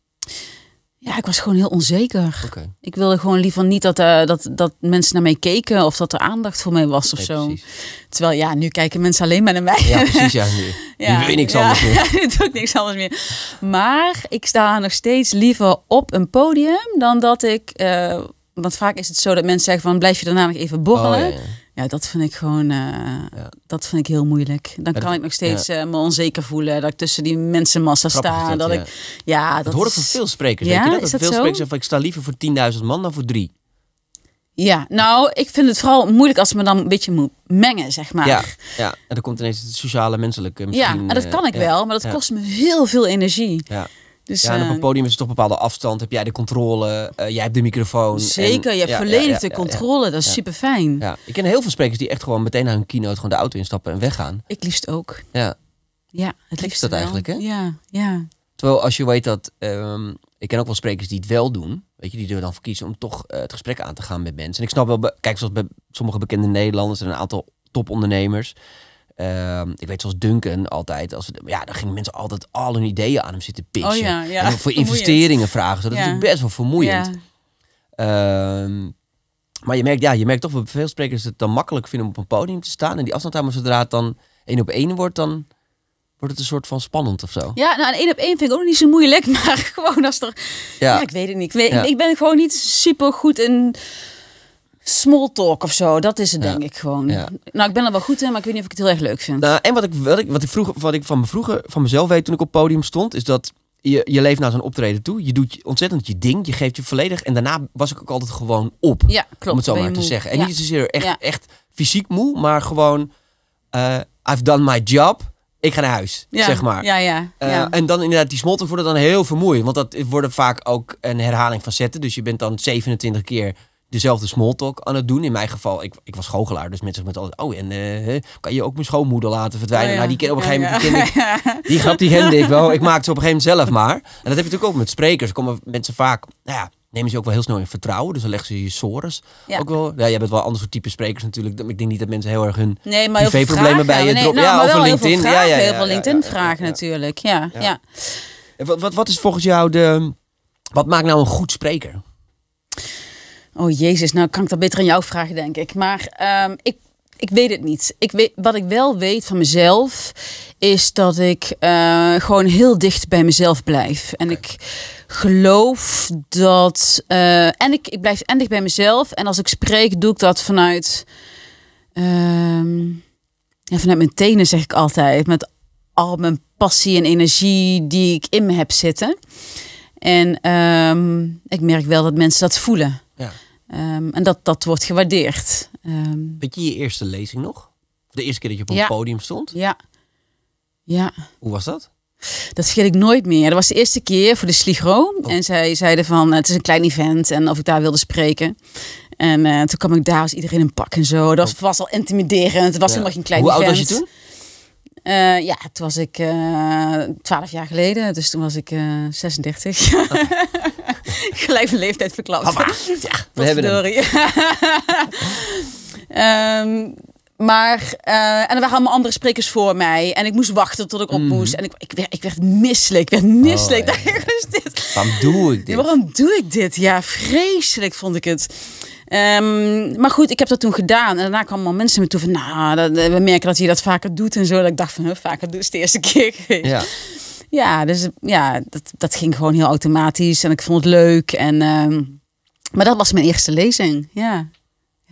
Ja, ik was gewoon heel onzeker. Ik wilde gewoon liever niet dat, eh, dat, dat mensen naar mij keken of dat er aandacht voor mij was of zo. Terwijl ja, nu kijken mensen alleen maar naar mij. Ja, precies. Ja, [laughs] nu, ja, nu weet niks ja, anders meer. [laughs] nu doe ik niks anders meer. Maar ik sta nog steeds liever op een podium dan dat ik. Eh, want vaak is het zo dat mensen zeggen van blijf je daarna nog even borrelen. Oh, ja, ja, dat vind ik gewoon eh, dat vind ik heel moeilijk. Dan kan ik nog steeds eh, me onzeker voelen dat ik tussen die mensenmassa sta. Dat, ik, ja. dat, hoor ik van veel sprekers. Weet je dat? dat veel sprekers zeggen ik sta liever voor 10.000 man dan voor drie. Ja, nou, ik vind het vooral moeilijk als ik me dan een beetje moet mengen, zeg maar. Ja, ja. en dan komt ineens het sociale, menselijke misschien. Ja, en dat kan eh, ik wel, maar dat kost me heel veel energie. Ja. Dus, ja, op een ehm, podium is het toch een bepaalde afstand. Heb jij de controle, eh, jij hebt de microfoon. Zeker, en, je hebt ja, volledig de controle. Dat is super fijn. Ja. Ik ken heel veel sprekers die echt gewoon meteen naar hun keynote gewoon de auto instappen en weggaan. Ik liefst ook. Ja, ja het liefst dat eigenlijk, hè? Ja, ja. Terwijl als je weet dat, ehm, ik ken ook wel sprekers die het wel doen. Weet je, die er dan voor kiezen om toch eh, het gesprek aan te gaan met mensen. En ik snap wel, kijk, zoals bij sommige bekende Nederlanders en een aantal topondernemers. Ehm, ik weet zoals Duncan altijd, als ja, dan gingen mensen altijd al hun ideeën aan hem zitten oh pitchen. Oh, ja, ja. En voor [laughs] investeringen vragen. Zo, dat is best wel vermoeiend. Ehm, maar je merkt, ja, je merkt toch dat veel sprekers het dan makkelijk vinden om op een podium te staan. En die afstand maar zodra het dan één op één wordt, dan wordt het een soort van spannend of zo. Ja, nou, een één op één vind ik ook niet zo moeilijk. [laughs] Maar gewoon als er... Ja, ik weet het niet. Ik, weet, ik ben gewoon niet super goed in small talk of zo. Dat is het denk ik gewoon. Nou, ik ben er wel goed in, maar ik weet niet of ik het heel erg leuk vind. Nou, en wat ik, wat ik, wat ik, vroeg, wat ik van, me vroeger, van mezelf weet toen ik op podium stond, is dat je, je leeft naar zo'n optreden toe. Je doet ontzettend je ding. Je geeft je volledig. En daarna was ik ook altijd gewoon op. Ja, klopt. Om het zo maar te zeggen. En niet zozeer echt, echt fysiek moe, maar gewoon... Eh, I've done my job ik ga naar huis, ja, zeg maar. Ja, ja, eh, en dan inderdaad, die smolten worden dan heel vermoeiend. Want dat worden vaak ook een herhaling van zetten. Dus je bent dan 27 keer dezelfde small talk aan het doen. In mijn geval, ik, ik was goochelaar, dus mensen met altijd, oh, en eh, kan je ook mijn schoonmoeder laten verdwijnen? Oh nou, die ken op een gegeven moment, die, [laughs] die grap die hende ik wel. Ik maak ze op een gegeven moment zelf maar. En dat heb je natuurlijk ook met sprekers. Komen mensen vaak, nou ja, nemen ze ook wel heel snel in vertrouwen. Dus dan leggen ze je sores. Ja. Ook wel, ja, je bent wel een ander soort type sprekers natuurlijk. Ik denk niet dat mensen heel erg hun nee, maar veel problemen bij je nee, nou, ja, over LinkedIn. ja, ja, heel veel LinkedIn-vragen natuurlijk. Ja, ja. Wat, wat, wat is volgens jou de... Wat maakt nou een goed spreker? Oh jezus, nou kan ik dat beter aan jou vragen, denk ik. Maar ehm, ik, ik weet het niet. Ik weet, wat ik wel weet van mezelf is dat ik eh, gewoon heel dicht bij mezelf blijf. En ik geloof dat. Eh, en ik, ik blijf en dicht bij mezelf. En als ik spreek, doe ik dat vanuit. Ehm, vanuit mijn tenen zeg ik altijd. Met al mijn passie en energie die ik in me heb zitten. En ehm, ik merk wel dat mensen dat voelen. Ja. Ehm, en dat, dat wordt gewaardeerd. Ehm, Weet je je eerste lezing nog? De eerste keer dat je op een podium stond? Ja. ja. Hoe was dat? Dat vergeet ik nooit meer. Dat was de eerste keer voor de Sligro. Oh. En zij zeiden van, eh, het is een klein event en of ik daar wilde spreken. En eh, toen kwam ik daar, dus iedereen een pak en zo. Dat oh. was, al intimiderend. Het was ja. helemaal geen klein Hoe event. Hoe oud was je toen? Eh, ja, toen was ik eh, twaalf jaar geleden, dus toen was ik uh, 36. Oh. Gelijk mijn leeftijd verklapt. wat [laughs] Ja, we [laughs] ehm, maar, eh, en er waren allemaal andere sprekers voor mij. En ik moest wachten tot ik op mhm. moest. En ik, ik, werd, ik werd misselijk. Ik werd misselijk. Oh, [laughs] waarom doe ik dit? waarom doe ik dit? Ja, vreselijk vond ik het. Ehm, maar goed, ik heb dat toen gedaan. En daarna kwamen mensen me toe van, nou, dat, eh, we merken dat je dat vaker doet en zo. Dat ik dacht van, vaker doet het de eerste [laughs] keer. Ja. ja, dus ja, dat, dat ging gewoon heel automatisch. En ik vond het leuk. En, ehm, maar dat was mijn eerste lezing, ja.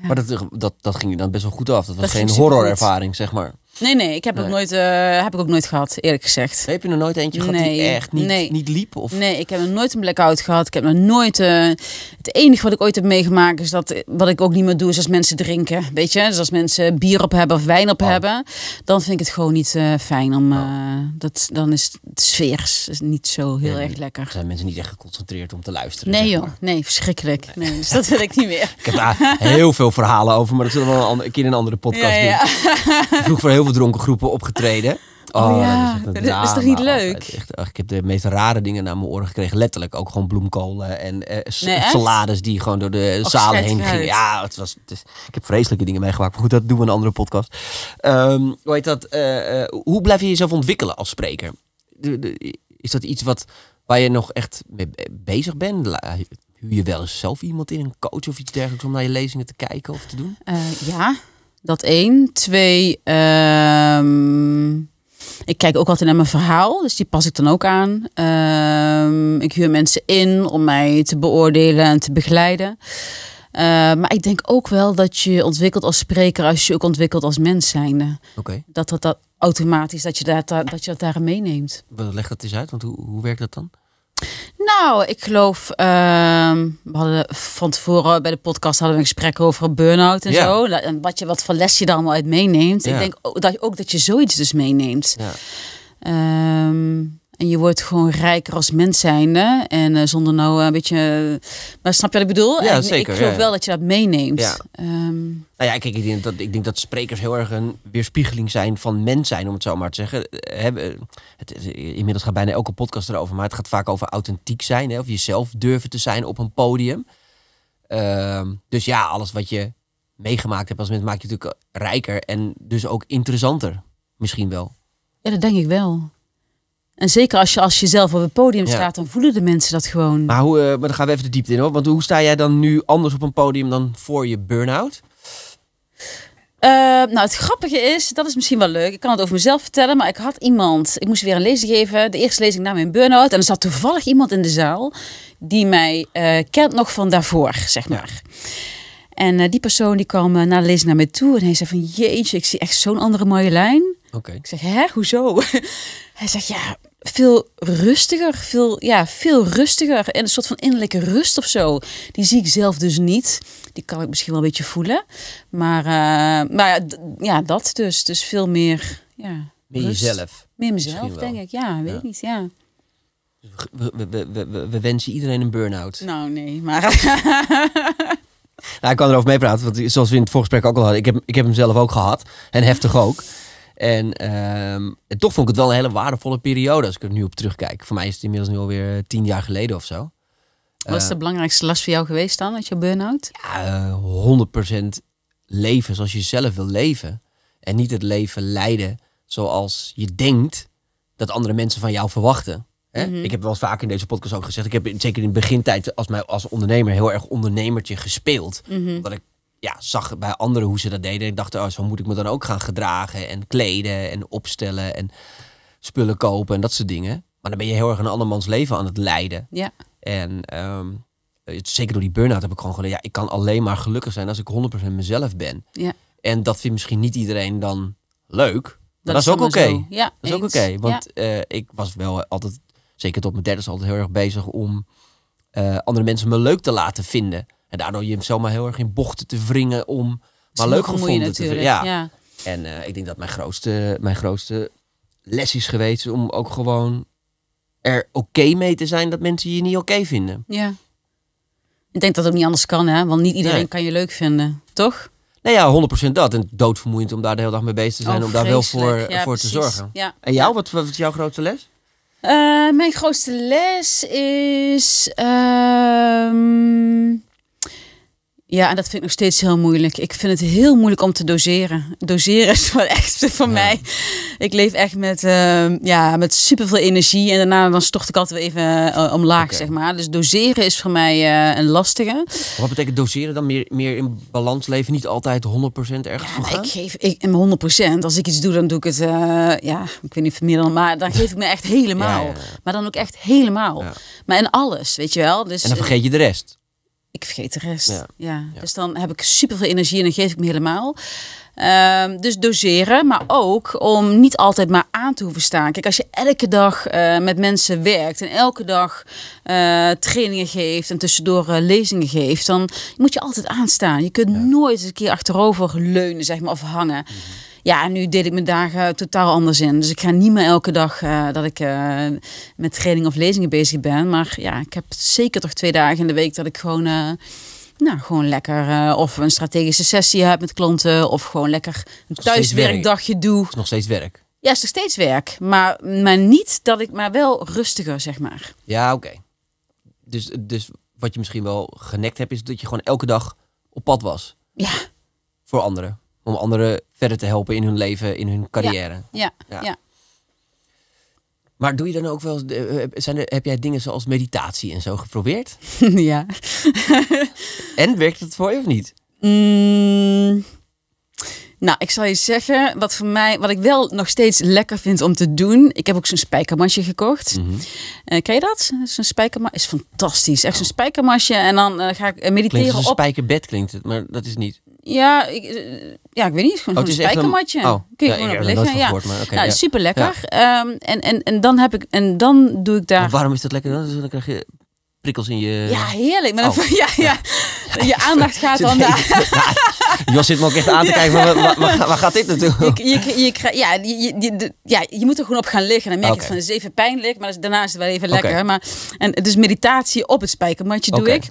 Maar dat, dat, dat ging je dan best wel goed af. Dat was dat geen horrorervaring, zeg maar. Nee, nee, ik heb, het Ook nooit, eh, heb ik ook nooit gehad, eerlijk gezegd. Heb je nog nooit eentje gehad nee. die echt niet, niet liep? Of? Nee, ik heb nog nooit een blackout gehad. Ik heb nog nooit... Uh, het enige wat ik ooit heb meegemaakt is dat... Wat ik ook niet meer doe is als mensen drinken, weet je. Dus als mensen bier op hebben of wijn op oh. hebben... Dan vind ik het gewoon niet eh, fijn om... Oh. dat, dan is de sfeer is niet zo heel erg lekker. Zijn mensen niet echt geconcentreerd om te luisteren? Nee joh, nee, verschrikkelijk. Nee, dus dat wil ik niet meer. [laughs] Ik heb daar heel veel verhalen over, maar dat zullen we wel een, keer in een andere podcast doen. Ik vroeg voor heel Dronken groepen opgetreden. [laughs] Oh, oh, ja, dat is, dat toch niet leuk? Echt, ik heb de meest rare dingen naar mijn oren gekregen. Letterlijk ook gewoon bloemkolen en eh, salades die gewoon door de zalen heen gingen. Ja, het was, ik heb vreselijke dingen meegemaakt. Maar goed, dat doen we in een andere podcast. Um, hoe, heet dat, eh, eh, hoe blijf je jezelf ontwikkelen als spreker? De, is dat iets wat, waar je nog echt mee bezig bent? Huur je wel eens zelf iemand in, een coach of iets dergelijks, om naar je lezingen te kijken of te doen? Eh, ja, dat één. Twee, ehm, ik kijk ook altijd naar mijn verhaal, dus die pas ik dan ook aan. Ehm, ik huur mensen in om mij te beoordelen en te begeleiden. Eh, maar ik denk ook wel dat je ontwikkelt als spreker als je ook ontwikkelt als mens zijnde. Dat, dat dat automatisch, dat je dat, dat, je dat daar meeneemt. Leg dat eens uit, want hoe, hoe werkt dat dan? Nou, ik geloof, ehm, we hadden van tevoren bij de podcast hadden we een gesprek over burn-out en zo. En wat, je, wat voor les je dan allemaal uit meeneemt. Ik denk ook dat, je, ook dat je zoiets dus meeneemt. Ja. Ehm, en je wordt gewoon rijker als mens zijnde. En eh, zonder nou een beetje... Maar snap je wat ik bedoel? Ja, en zeker. Ik geloof wel dat je dat meeneemt. Ja. Ehm, nou ja, kijk, ik denk, dat, ik denk dat sprekers heel erg een weerspiegeling zijn van mens zijn, om het zo maar te zeggen. Eh, eh, het, inmiddels gaat bijna elke podcast erover, maar het gaat vaak over authentiek zijn. Hè, of jezelf durven te zijn op een podium. Ehm, dus ja, alles wat je meegemaakt hebt als mens maakt je natuurlijk rijker en dus ook interessanter. Misschien wel. Ja, dat denk ik wel. En zeker als je als zelf op het podium staat, dan voelen de mensen dat gewoon. Maar, hoe, eh, maar dan gaan we even de diepte in hoor. Want hoe sta jij dan nu anders op een podium dan voor je burn-out? Eh, nou, het grappige is, dat is misschien wel leuk. Ik kan het over mezelf vertellen, maar ik had iemand. Ik moest weer een lezing geven, de eerste lezing na mijn burn-out. En er zat toevallig iemand in de zaal die mij eh, kent nog van daarvoor, zeg maar. En die persoon die kwam na de lezing naar mij toe en hij zei van... Jeetje, ik zie echt zo'n andere mooie lijn. Ik zeg, hè, hoezo? [laughs] Hij zegt, ja, veel rustiger, veel, ja, veel rustiger. En een soort van innerlijke rust of zo. Die zie ik zelf dus niet. Die kan ik misschien wel een beetje voelen. Maar, eh, maar ja, dat dus. Dus veel meer, ja. Meer jezelf. Meer mezelf, denk ik. Ja, weet ja. ik niet, ja. We, wensen iedereen een burn-out. Nou, nee, maar... [laughs] nou, ik kan erover meepraten, want zoals we in het voorgesprek ook al hadden, ik heb, ik heb hem zelf ook gehad. En heftig ook. Ehm, en toch vond ik het wel een hele waardevolle periode als ik er nu op terugkijk. Voor mij is het inmiddels nu alweer eh, tien jaar geleden of zo. Wat eh, is de belangrijkste last voor jou geweest dan, uit je burn-out? Ja, 100% eh, leven zoals je zelf wil leven. En niet het leven leiden zoals je denkt dat andere mensen van jou verwachten. Hè? Mhm. Ik heb wel eens vaak in deze podcast ook gezegd. Ik heb zeker in de begintijd als, mij, als ondernemer heel erg ondernemertje gespeeld. Mhm. Omdat ik ja, zag bij anderen hoe ze dat deden. Ik dacht, oh, zo moet ik me dan ook gaan gedragen en kleden en opstellen en spullen kopen en dat soort dingen. Maar dan ben je heel erg een andermans leven aan het leiden. Ja. En ehm, zeker door die burn-out heb ik gewoon geleerd, ja, ik kan alleen maar gelukkig zijn als ik 100% mezelf ben. Ja. En dat vindt misschien niet iedereen dan leuk. dat, is ook oké. Ja, dat is ook oké. want eh, ik was wel altijd, zeker tot mijn derde, altijd heel erg bezig om eh, andere mensen me leuk te laten vinden daardoor je hem zomaar heel erg in bochten te wringen om maar leuk gevonden te vinden. Ja. En eh, ik denk dat mijn grootste, mijn grootste les is geweest om ook gewoon er oké mee te zijn dat mensen je niet oké vinden. Ja. Ik denk dat het ook niet anders kan, hè? Want niet iedereen kan je leuk vinden, toch? nee nou ja, 100% dat. En doodvermoeiend om daar de hele dag mee bezig te zijn. Oh, om daar wel voor, voor te zorgen. Ja. En jou, wat, wat is jouw grootste les? Eh, mijn grootste les is. Ehm, ja, en dat vind ik nog steeds heel moeilijk. Ik vind het heel moeilijk om te doseren. Doseren is wel echt [laughs] voor mij. Ik leef echt met, ehm, ja, met superveel energie. En daarna dan stort ik altijd weer even eh, omlaag, zeg maar. Dus doseren is voor mij eh, een lastige. Wat betekent doseren dan? Meer, meer in balans leven? Niet altijd 100% ergens ja, ik geef ik, 100%. Als ik iets doe, dan doe ik het, eh, ja, ik weet niet meer dan... Maar dan geef ik me echt helemaal. maar dan ook echt helemaal. Maar in alles, weet je wel. Dus, en dan vergeet je de rest ik vergeet de rest. Ja. Dus dan heb ik super veel energie en dan geef ik me helemaal. Ehm, dus doseren, maar ook om niet altijd maar aan te hoeven staan. Kijk, als je elke dag eh, met mensen werkt en elke dag eh, trainingen geeft en tussendoor eh, lezingen geeft, dan moet je altijd aanstaan. Je kunt nooit eens een keer achterover leunen, zeg maar, of hangen. Mhm. Ja, nu deed ik mijn dagen totaal anders in. Dus ik ga niet meer elke dag eh, dat ik eh, met training of lezingen bezig ben. Maar ja, ik heb zeker toch twee dagen in de week dat ik gewoon... Eh, nou, gewoon lekker of een strategische sessie heb met klanten of gewoon lekker een thuiswerkdagje doe. Het is nog steeds werk. Ja, is nog steeds werk, maar, maar niet dat ik, maar wel rustiger zeg maar. Ja, oké. Dus, dus wat je misschien wel genekt hebt is dat je gewoon elke dag op pad was. Ja. Voor anderen om anderen verder te helpen in hun leven, in hun carrière. ja. ja. Maar doe je dan ook wel, eh, eh, zijn er, heb jij dingen zoals meditatie en zo geprobeerd? [laughs] ja. [laughs] en werkt het voor je of niet? Mm. nou, ik zal je zeggen, wat voor mij, wat ik wel nog steeds lekker vind om te doen. Ik heb ook zo'n spijkermasje gekocht. Mm ken je dat? Zo'n spijkermasje is fantastisch. Echt zo'n oh. spijkermasje en dan ga ik mediteren klinkt als een op. Een spijkerbed klinkt het, maar dat is niet. Ja, ik, eh, ja, ik weet niet. Gewoon oh, het een spijkermatje. Een... Oh, Kun je ja, gewoon op liggen. Ja. ja. Nou, super lekker. Ehm, en, en, en, dan heb ik, en dan doe ik daar. Maar waarom is dat lekker dan? Dus krijg je prikkels in je. Ja, heerlijk. Maar oh. [laughs] ja, ja. Je aandacht gaat dan [laughs] daar. Jos zit me ook echt aan te kijken. Ja. Waar, gaat dit naartoe? [laughs] Je, je, je, ja, je, moet er gewoon op gaan liggen. Dan merk je van, het is even pijnlijk. Maar daarna is het wel even lekker. Maar, en, dus meditatie op het spijkermatje doe ik.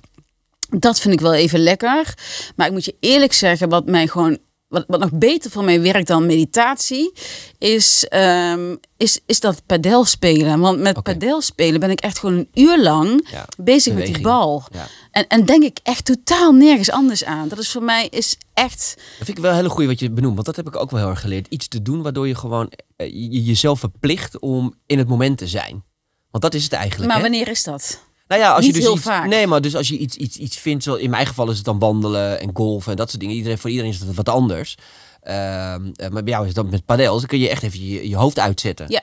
Dat vind ik wel even lekker. Maar ik moet je eerlijk zeggen, wat mij gewoon. Wat, wat nog beter voor mij werkt dan meditatie, is, ehm, is, is dat padel spelen. Want met padel spelen ben ik echt gewoon een uur lang bezig met die bal. En, en denk ik echt totaal nergens anders aan. Dat is voor mij is echt. Dat vind ik wel heel hele goede wat je benoemt. Want dat heb ik ook wel heel erg geleerd. Iets te doen waardoor je gewoon eh, je, jezelf verplicht om in het moment te zijn. Want dat is het eigenlijk. Maar wanneer is dat? Nou ja, als je dus iets, vaak. Nee, maar dus als je iets, iets, iets vindt, in mijn geval is het dan wandelen en golven en dat soort dingen. Iedereen, voor iedereen is het wat anders. Ehm, eh, maar bij jou is dat met padels, dan kun je echt even je, hoofd uitzetten. Ja.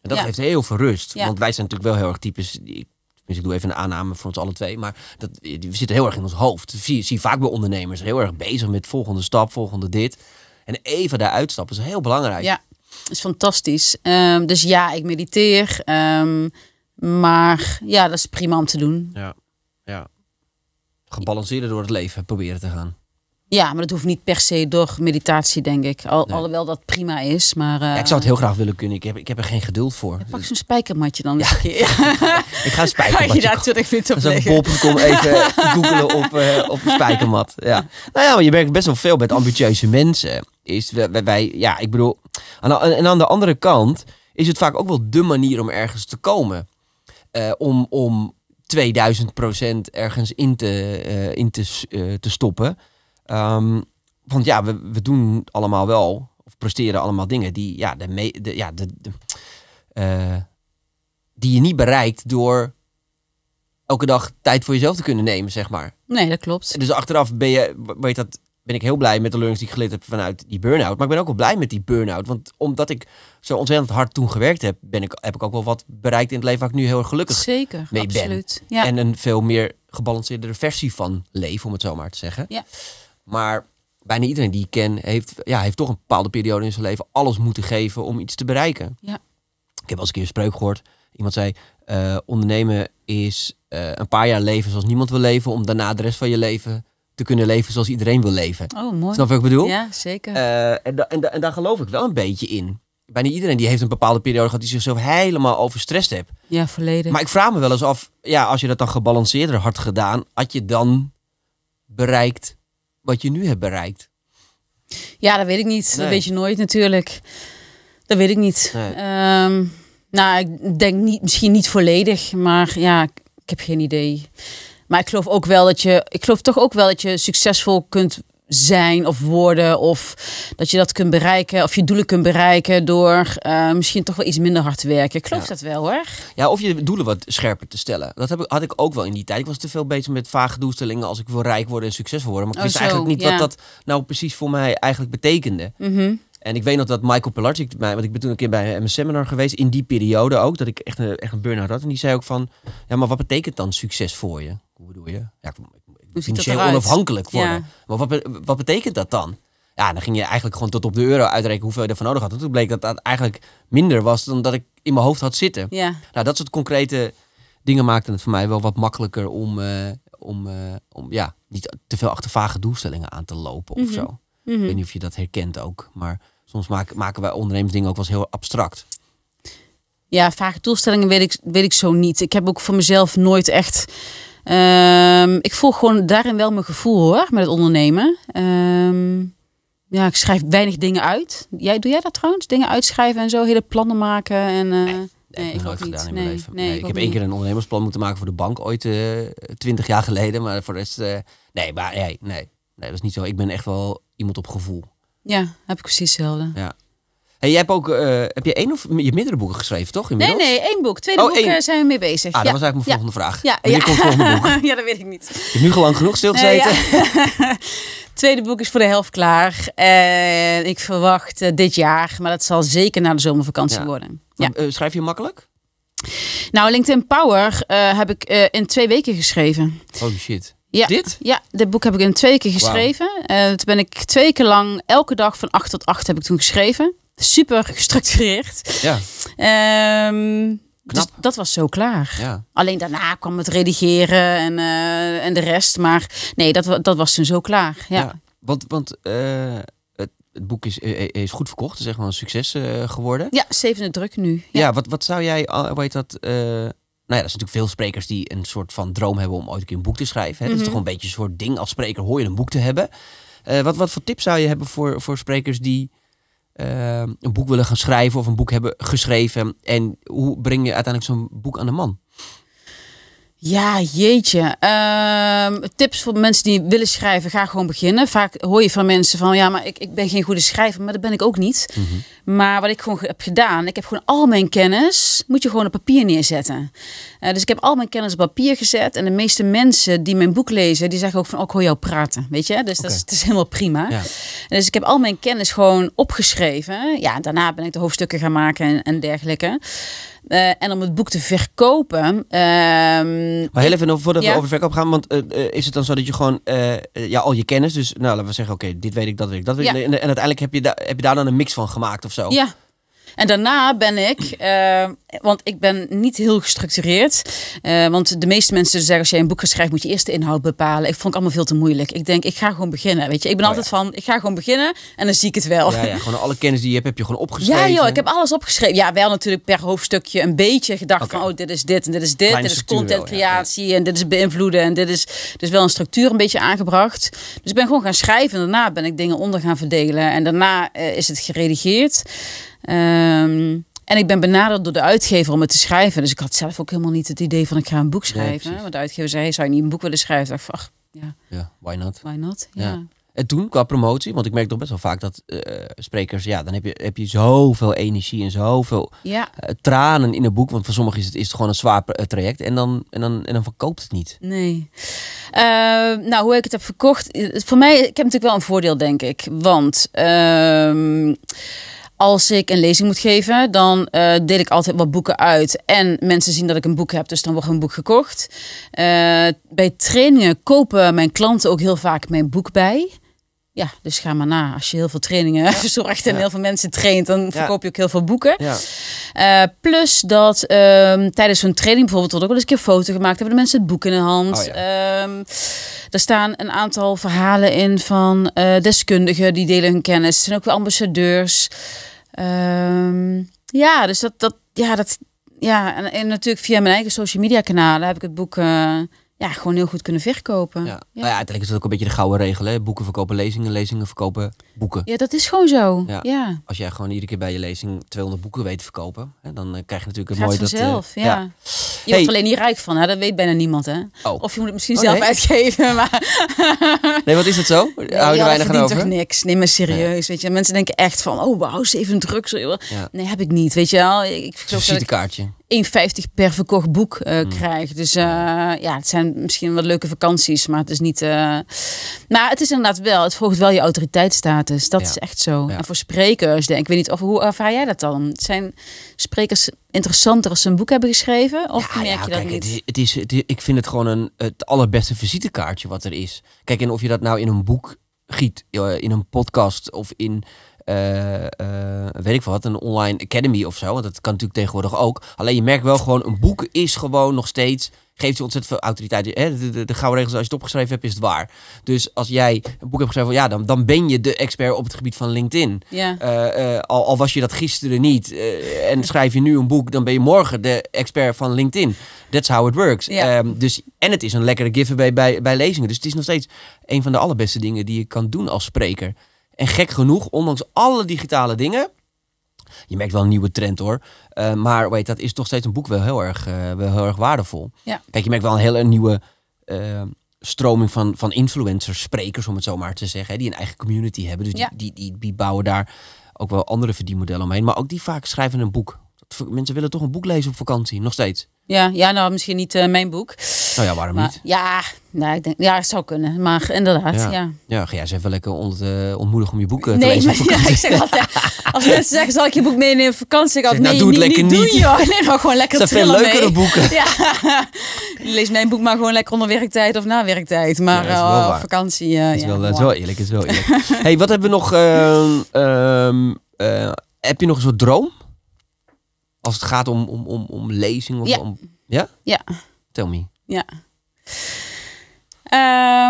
En dat ja. heeft heel veel rust. Ja. Want wij zijn natuurlijk wel heel erg typisch. Ik, dus ik doe even een aanname voor ons alle twee. Maar dat, we zitten heel erg in ons hoofd. Zie, zie vaak bij ondernemers. Heel erg bezig met volgende stap, volgende dit. En even daaruit stappen is heel belangrijk. Ja, is fantastisch. Ehm, dus ja, ik mediteer. Um, maar ja, dat is prima om te doen. Ja, ja. Gebalanceerder door het leven proberen te gaan. Ja, maar dat hoeft niet per se door meditatie, denk ik. Al, Alhoewel dat prima is, maar... ik zou het eh, heel graag willen kunnen. Ik heb, ik heb er geen geduld voor. pak zo'n spijkermatje dan. Ja, [laughs] ik ga een spijkermatje... Ga je daar 20 op leggen? bol.com even [laughs] googelen op, eh, op een spijkermat. Ja. Nou ja, maar je merkt best wel veel met ambitieuze mensen. Is, wij, wij ja, ik bedoel... En, en aan de andere kant is het vaak ook wel de manier om ergens te komen. Eh, om, om 2000 procent ergens in te, eh, in te, eh, te stoppen. Ehm, want ja, we, we doen allemaal wel, of presteren allemaal dingen die, ja, de me, de, ja, de, die je niet bereikt door elke dag tijd voor jezelf te kunnen nemen, zeg maar. Nee, dat klopt. Dus achteraf ben je, weet dat, ben ik heel blij met de learnings die ik geleerd heb vanuit die burn-out. Maar ik ben ook wel blij met die burn-out. Want omdat ik zo ontzettend hard toen gewerkt heb, ben ik, heb ik ook wel wat bereikt in het leven waar ik nu heel erg gelukkig Zeker, mee absoluut. ben. Ja. En een veel meer gebalanceerde versie van leven, om het zo maar te zeggen. Ja. Maar bijna iedereen die ik ken, heeft, ja, heeft toch een bepaalde periode in zijn leven alles moeten geven om iets te bereiken. Ja. Ik heb als een keer een spreuk gehoord. Iemand zei, eh, ondernemen is eh, een paar jaar leven zoals niemand wil leven, om daarna de rest van je leven te kunnen leven zoals iedereen wil leven. Oh, mooi. Snap wat ik bedoel? Ja, zeker. Eh, en, en, en, daar geloof ik wel een beetje in. Bijna iedereen die heeft een bepaalde periode gehad die zichzelf helemaal overstrest heeft. Ja, volledig. Maar ik vraag me wel eens af, ja, als je dat dan gebalanceerder had gedaan, had je dan bereikt wat je nu hebt bereikt? Ja, dat weet ik niet. Dat weet je nooit natuurlijk. Dat weet ik niet. Ehm, nou, ik denk niet, misschien niet volledig, maar ja, ik heb geen idee. Maar ik geloof ook wel dat je, ik geloof toch ook wel dat je succesvol kunt zijn of worden. Of dat je dat kunt bereiken. Of je doelen kunt bereiken door eh, misschien toch wel iets minder hard te werken. Ik geloof dat wel hoor. Ja, of je doelen wat scherper te stellen. Dat heb had ik ook wel in die tijd. Ik was te veel bezig met vage doelstellingen als ik wil rijk worden en succesvol worden. Maar ik oh, wist eigenlijk niet wat dat nou precies voor mij eigenlijk betekende. Mhm. En ik weet nog dat Michael Pilarczyk mij, want ik ben toen een keer bij een seminar geweest, in die periode ook, dat ik echt een, echt een burn-out had. En die zei ook van, ja, maar wat betekent dan succes voor je? Hoe bedoel je? Ja, ik, ik, financieel onafhankelijk worden. Maar wat, wat betekent dat dan? Ja, dan ging je eigenlijk gewoon tot op de euro uitrekenen hoeveel je ervan nodig had. toen bleek dat dat eigenlijk minder was dan dat ik in mijn hoofd had zitten. Ja. Nou, dat soort concrete dingen maakten het voor mij wel wat makkelijker om, eh, om, eh, om ja, niet te veel achter vage doelstellingen aan te lopen of mhm. zo. Ik mhm. weet niet of je dat herkent ook, maar soms maken, maken wij ondernemersdingen ook wel eens heel abstract. Ja, vage doelstellingen weet ik, weet ik zo niet. Ik heb ook voor mezelf nooit echt Ehm, ik voel gewoon daarin wel mijn gevoel hoor, met het ondernemen. Ehm, ja, ik schrijf weinig dingen uit. Jij, doe jij dat trouwens? Dingen uitschrijven en zo, hele plannen maken en... Eh, nee, nee, ik nooit gedaan niet. in mijn nee, leven. ik, heb één keer een ondernemersplan moeten maken voor de bank ooit eh, twintig jaar geleden. Maar voor de rest, eh, nee, maar nee, nee, nee, dat is niet zo. Ik ben echt wel iemand op gevoel. Ja, heb ik precies hetzelfde. Ja. En jij hebt ook, eh, heb je één of je meerdere boeken geschreven, toch? Inmiddels? Nee, nee, één boek. Twee oh, boeken eh, zijn we mee bezig. Ah, dat was eigenlijk mijn volgende vraag. Ja, ja. boek? [laughs] ja, dat weet ik niet. nu gewoon genoeg stilgezeten. Uh, [laughs] Tweede boek is voor de helft klaar. en eh, ik verwacht dit jaar, maar dat zal zeker na de zomervakantie worden. Ja. schrijf je makkelijk? Nou, LinkedIn Power heb ik in twee weken geschreven. Oh shit. Ja, dit? Ja, dit boek heb ik in twee weken geschreven. Wow. Uh, toen ben ik twee keer lang, elke dag van 8 tot 8 heb ik toen geschreven super gestructureerd. Ja. Ehm, dus dat was zo klaar. Ja. Alleen daarna kwam het redigeren en, eh, en de rest. Maar nee, dat, dat was toen zo klaar. Ja. want want eh, het, het, boek is, eh, is goed verkocht. Het is wel een succes geworden. Ja, zevende druk nu. Ja, wat, wat zou jij, weet dat... Nou ja, dat zijn natuurlijk veel sprekers die een soort van droom hebben om ooit een keer een boek te schrijven. Hè? Dat is mhm. toch een beetje een soort ding als spreker hoor je een boek te hebben. wat, wat voor tips zou je hebben voor, voor sprekers die Ehm, een boek willen gaan schrijven of een boek hebben geschreven. En hoe breng je uiteindelijk zo'n boek aan de man? Ja, jeetje. Ehm, tips voor mensen die willen schrijven, ga gewoon beginnen. Vaak hoor je van mensen van, ja, maar ik, ik ben geen goede schrijver, maar dat ben ik ook niet. Mhm. Maar wat ik gewoon heb gedaan, ik heb gewoon al mijn kennis, moet je gewoon op papier neerzetten. Eh, dus ik heb al mijn kennis op papier gezet. En de meeste mensen die mijn boek lezen, die zeggen ook van, oh, ik hoor jou praten, weet je. Dus dat, is, helemaal prima. Ja. Dus ik heb al mijn kennis gewoon opgeschreven. Ja, daarna ben ik de hoofdstukken gaan maken en dergelijke. Eh, en om het boek te verkopen. Uh, maar heel even voordat we over verkoop gaan. Want eh, eh, is het dan zo dat je gewoon ja, al je kennis. Dus nou, laten we zeggen, oké, dit weet ik, dat weet ik, dat weet ik. En, uiteindelijk heb je, da heb je daar dan een mix van gemaakt of zo. Ja, en daarna ben ik, eh, want ik ben niet heel gestructureerd. Eh, want de meeste mensen zeggen als jij een boek gaat moet je eerst de inhoud bepalen. Ik vond het allemaal veel te moeilijk. Ik denk, ik ga gewoon beginnen. Weet je, ik ben oh altijd van, ik ga gewoon beginnen en dan zie ik het wel. Ja, ja, gewoon alle kennis die je hebt, heb je gewoon opgeschreven. Ja, joh, ik heb alles opgeschreven. Ja, wel natuurlijk per hoofdstukje een beetje gedacht van, oh, dit is dit en dit is dit. Kleine dit is contentcreatie en dit is beïnvloeden en dit is dus wel een structuur een beetje aangebracht. Dus ik ben gewoon gaan schrijven en daarna ben ik dingen onder gaan verdelen. En daarna eh, is het geredigeerd. Ehm, en ik ben benaderd door de uitgever om het te schrijven. Dus ik had zelf ook helemaal niet het idee van ik ga een boek schrijven. want de uitgever zei, zou je niet een boek willen schrijven? Dacht ik van, ach, ja. ja. why not? Why not, ja. En toen, qua promotie, want ik merk toch best wel vaak dat eh, sprekers, ja, dan heb je, heb je zoveel energie en zoveel ja. Eh, tranen in een boek. Want voor sommigen is het, is gewoon een zwaar eh, traject en dan, en, dan, en dan verkoopt het niet. Nee. Ehm, nou, hoe ik het heb verkocht, voor mij, ik heb natuurlijk wel een voordeel, denk ik. Want ehm, als ik een lezing moet geven, dan eh, deel ik altijd wat boeken uit. En mensen zien dat ik een boek heb, dus dan wordt een boek gekocht. Eh, bij trainingen kopen mijn klanten ook heel vaak mijn boek bij ja, dus ga maar na. Als je heel veel trainingen ja. verzorgt [laughs] en heel veel mensen traint, dan verkoop je ook heel veel boeken. Eh, plus dat ehm, tijdens zo'n training bijvoorbeeld wordt ook wel eens een keer foto gemaakt. Hebben de mensen het boek in de hand. Oh, ehm, er staan een aantal verhalen in van eh, deskundigen die delen hun kennis. Er zijn ook weer ambassadeurs. Ehm, ja, dus dat, dat, ja, dat, ja, en, natuurlijk via mijn eigen social media kanalen heb ik het boek eh, ja, gewoon heel goed kunnen verkopen. Ja. ja. Nou ja, uiteindelijk is dat ook een beetje de gouden regel. Hè? Boeken verkopen lezingen, lezingen verkopen boeken. Ja, dat is gewoon zo. Ja. Als jij gewoon iedere keer bij je lezing 200 boeken weet verkopen, hè, dan eh, krijg je natuurlijk een mooi dat... Eh, zelf, uh, ja. Je hey. wordt alleen niet rijk van, hè? dat weet bijna niemand. Hè? Oh. Of je moet het misschien oh, zelf uitgeven. [laughs] Maar... nee, wat is het zo? Houden je weinig toch niks. Neem maar serieus. Weet je. Mensen denken echt van, oh wauw, ze even een druk. Nee, heb ik niet. Weet je wel. Ik, een kaartje. 1,50 per verkocht boek uh, mm. Dus eh, ja, het zijn misschien wel leuke vakanties, maar het is niet. Eh, maar het is inderdaad wel, het volgt wel je autoriteitsstatus. Dat is echt zo. En voor sprekers, denk ik, weet niet of hoe ervaar jij dat dan? Zijn sprekers interessanter als ze een boek hebben geschreven? Of ja, merk je dat niet? Het is, het is, het is, ik vind het gewoon een, het allerbeste visitekaartje wat er is. Kijk, en of je dat nou in een boek giet, in een podcast of in eh, eh, weet ik wat, een online academy of zo. Want dat kan natuurlijk tegenwoordig ook. Alleen je merkt wel gewoon, een boek is gewoon nog steeds, geeft je ontzettend veel autoriteit. De, de, gouden regels, als je het opgeschreven hebt, is het waar. Dus als jij een boek hebt geschreven, ja, dan, dan ben je de expert op het gebied van LinkedIn. Eh, al, al, was je dat gisteren niet en schrijf je nu een boek, dan ben je morgen de expert van LinkedIn. That's how it works. Ehm, dus, en het is een lekkere giveaway bij, bij lezingen. Dus het is nog steeds een van de allerbeste dingen die je kan doen als spreker. En gek genoeg, ondanks alle digitale dingen. Je merkt wel een nieuwe trend hoor. Eh, maar weet, dat is toch steeds een boek wel heel erg, eh, wel heel erg waardevol. Kijk, je merkt wel een hele nieuwe eh, stroming van, van influencers, sprekers om het zo maar te zeggen. die een eigen community hebben. Dus die, die, die, die bouwen daar ook wel andere verdienmodellen omheen. Maar ook die vaak schrijven een boek mensen willen toch een boek lezen op vakantie, nog steeds. Ja, ja nou misschien niet eh, mijn boek. Nou ja, waarom niet? Ja, nou, ik denk, ja, het zou kunnen. Maar inderdaad, ja. Ja, ja ga jij ze even lekker ont, eh, ontmoedigen om je boeken eh, te lezen op [laughs] ja, ik zeg altijd, als mensen zeggen, zal ik je boek meenemen op vakantie? Ik had nou, nee, doe het niet, lekker niet. Doen, joh. [laughs] Nee, maar gewoon lekker zijn veel leukere boeken. [laughs] Ja, lees mijn boek maar gewoon lekker onder werktijd of na werktijd. Maar op vakantie, is, wel, het is wel eerlijk, is wel eerlijk. hey, wat hebben we nog... Ehm, ehm, heb je nog een soort droom als het gaat om, om, om, om lezing of ja. om... Ja? Ja. Tell me. Ja.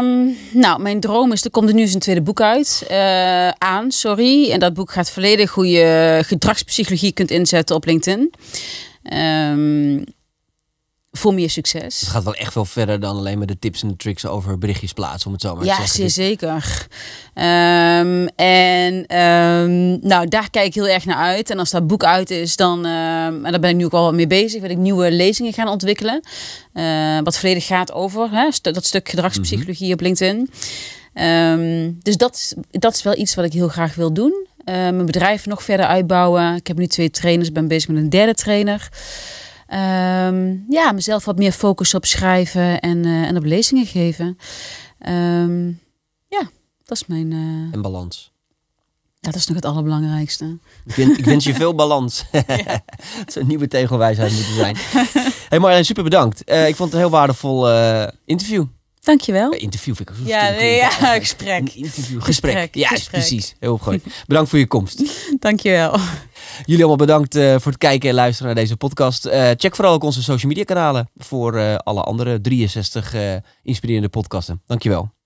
Um, nou, mijn droom is, er komt er nu zijn tweede boek uit, eh, aan, sorry. En dat boek gaat volledig hoe je gedragspsychologie kunt inzetten op LinkedIn. Ehm, voor meer succes. Het gaat wel echt veel verder dan alleen maar de tips en de tricks over berichtjes plaatsen, om het zo maar ja, te zeggen. Ja, zeer zeker. Ehm, en ehm, nou, daar kijk ik heel erg naar uit. En als dat boek uit is, dan um, daar ben ik nu ook al wat mee bezig. wil ik nieuwe lezingen gaan ontwikkelen. Eh, wat volledig gaat over hè, dat stuk gedragspsychologie mhm. op LinkedIn. dus dat is, dat is wel iets wat ik heel graag wil doen. Eh, mijn bedrijf nog verder uitbouwen. Ik heb nu twee trainers, ben bezig met een derde trainer. Ehm, ja, mezelf wat meer focus op schrijven en, eh, en op lezingen geven. Ehm, ja, dat is mijn. Uh... balans. Ja, dat is nog het allerbelangrijkste. Ik, wens je veel balans. [laughs] [laughs] Ja. zou een nieuwe tegenwijsheid moeten zijn. hey Marjolein, super bedankt. Eh, ik vond het een heel waardevol interview. Dankjewel. Interview vind ik ook Ja, ja [laughs] gesprek. interview, gesprek. ja, precies. Heel goed. Bedankt voor je komst. [laughs] Dankjewel. Jullie allemaal bedankt eh, voor het kijken en luisteren naar deze podcast. Eh, check vooral ook onze social media kanalen voor eh, alle andere 63 inspirerende podcasten. Dankjewel.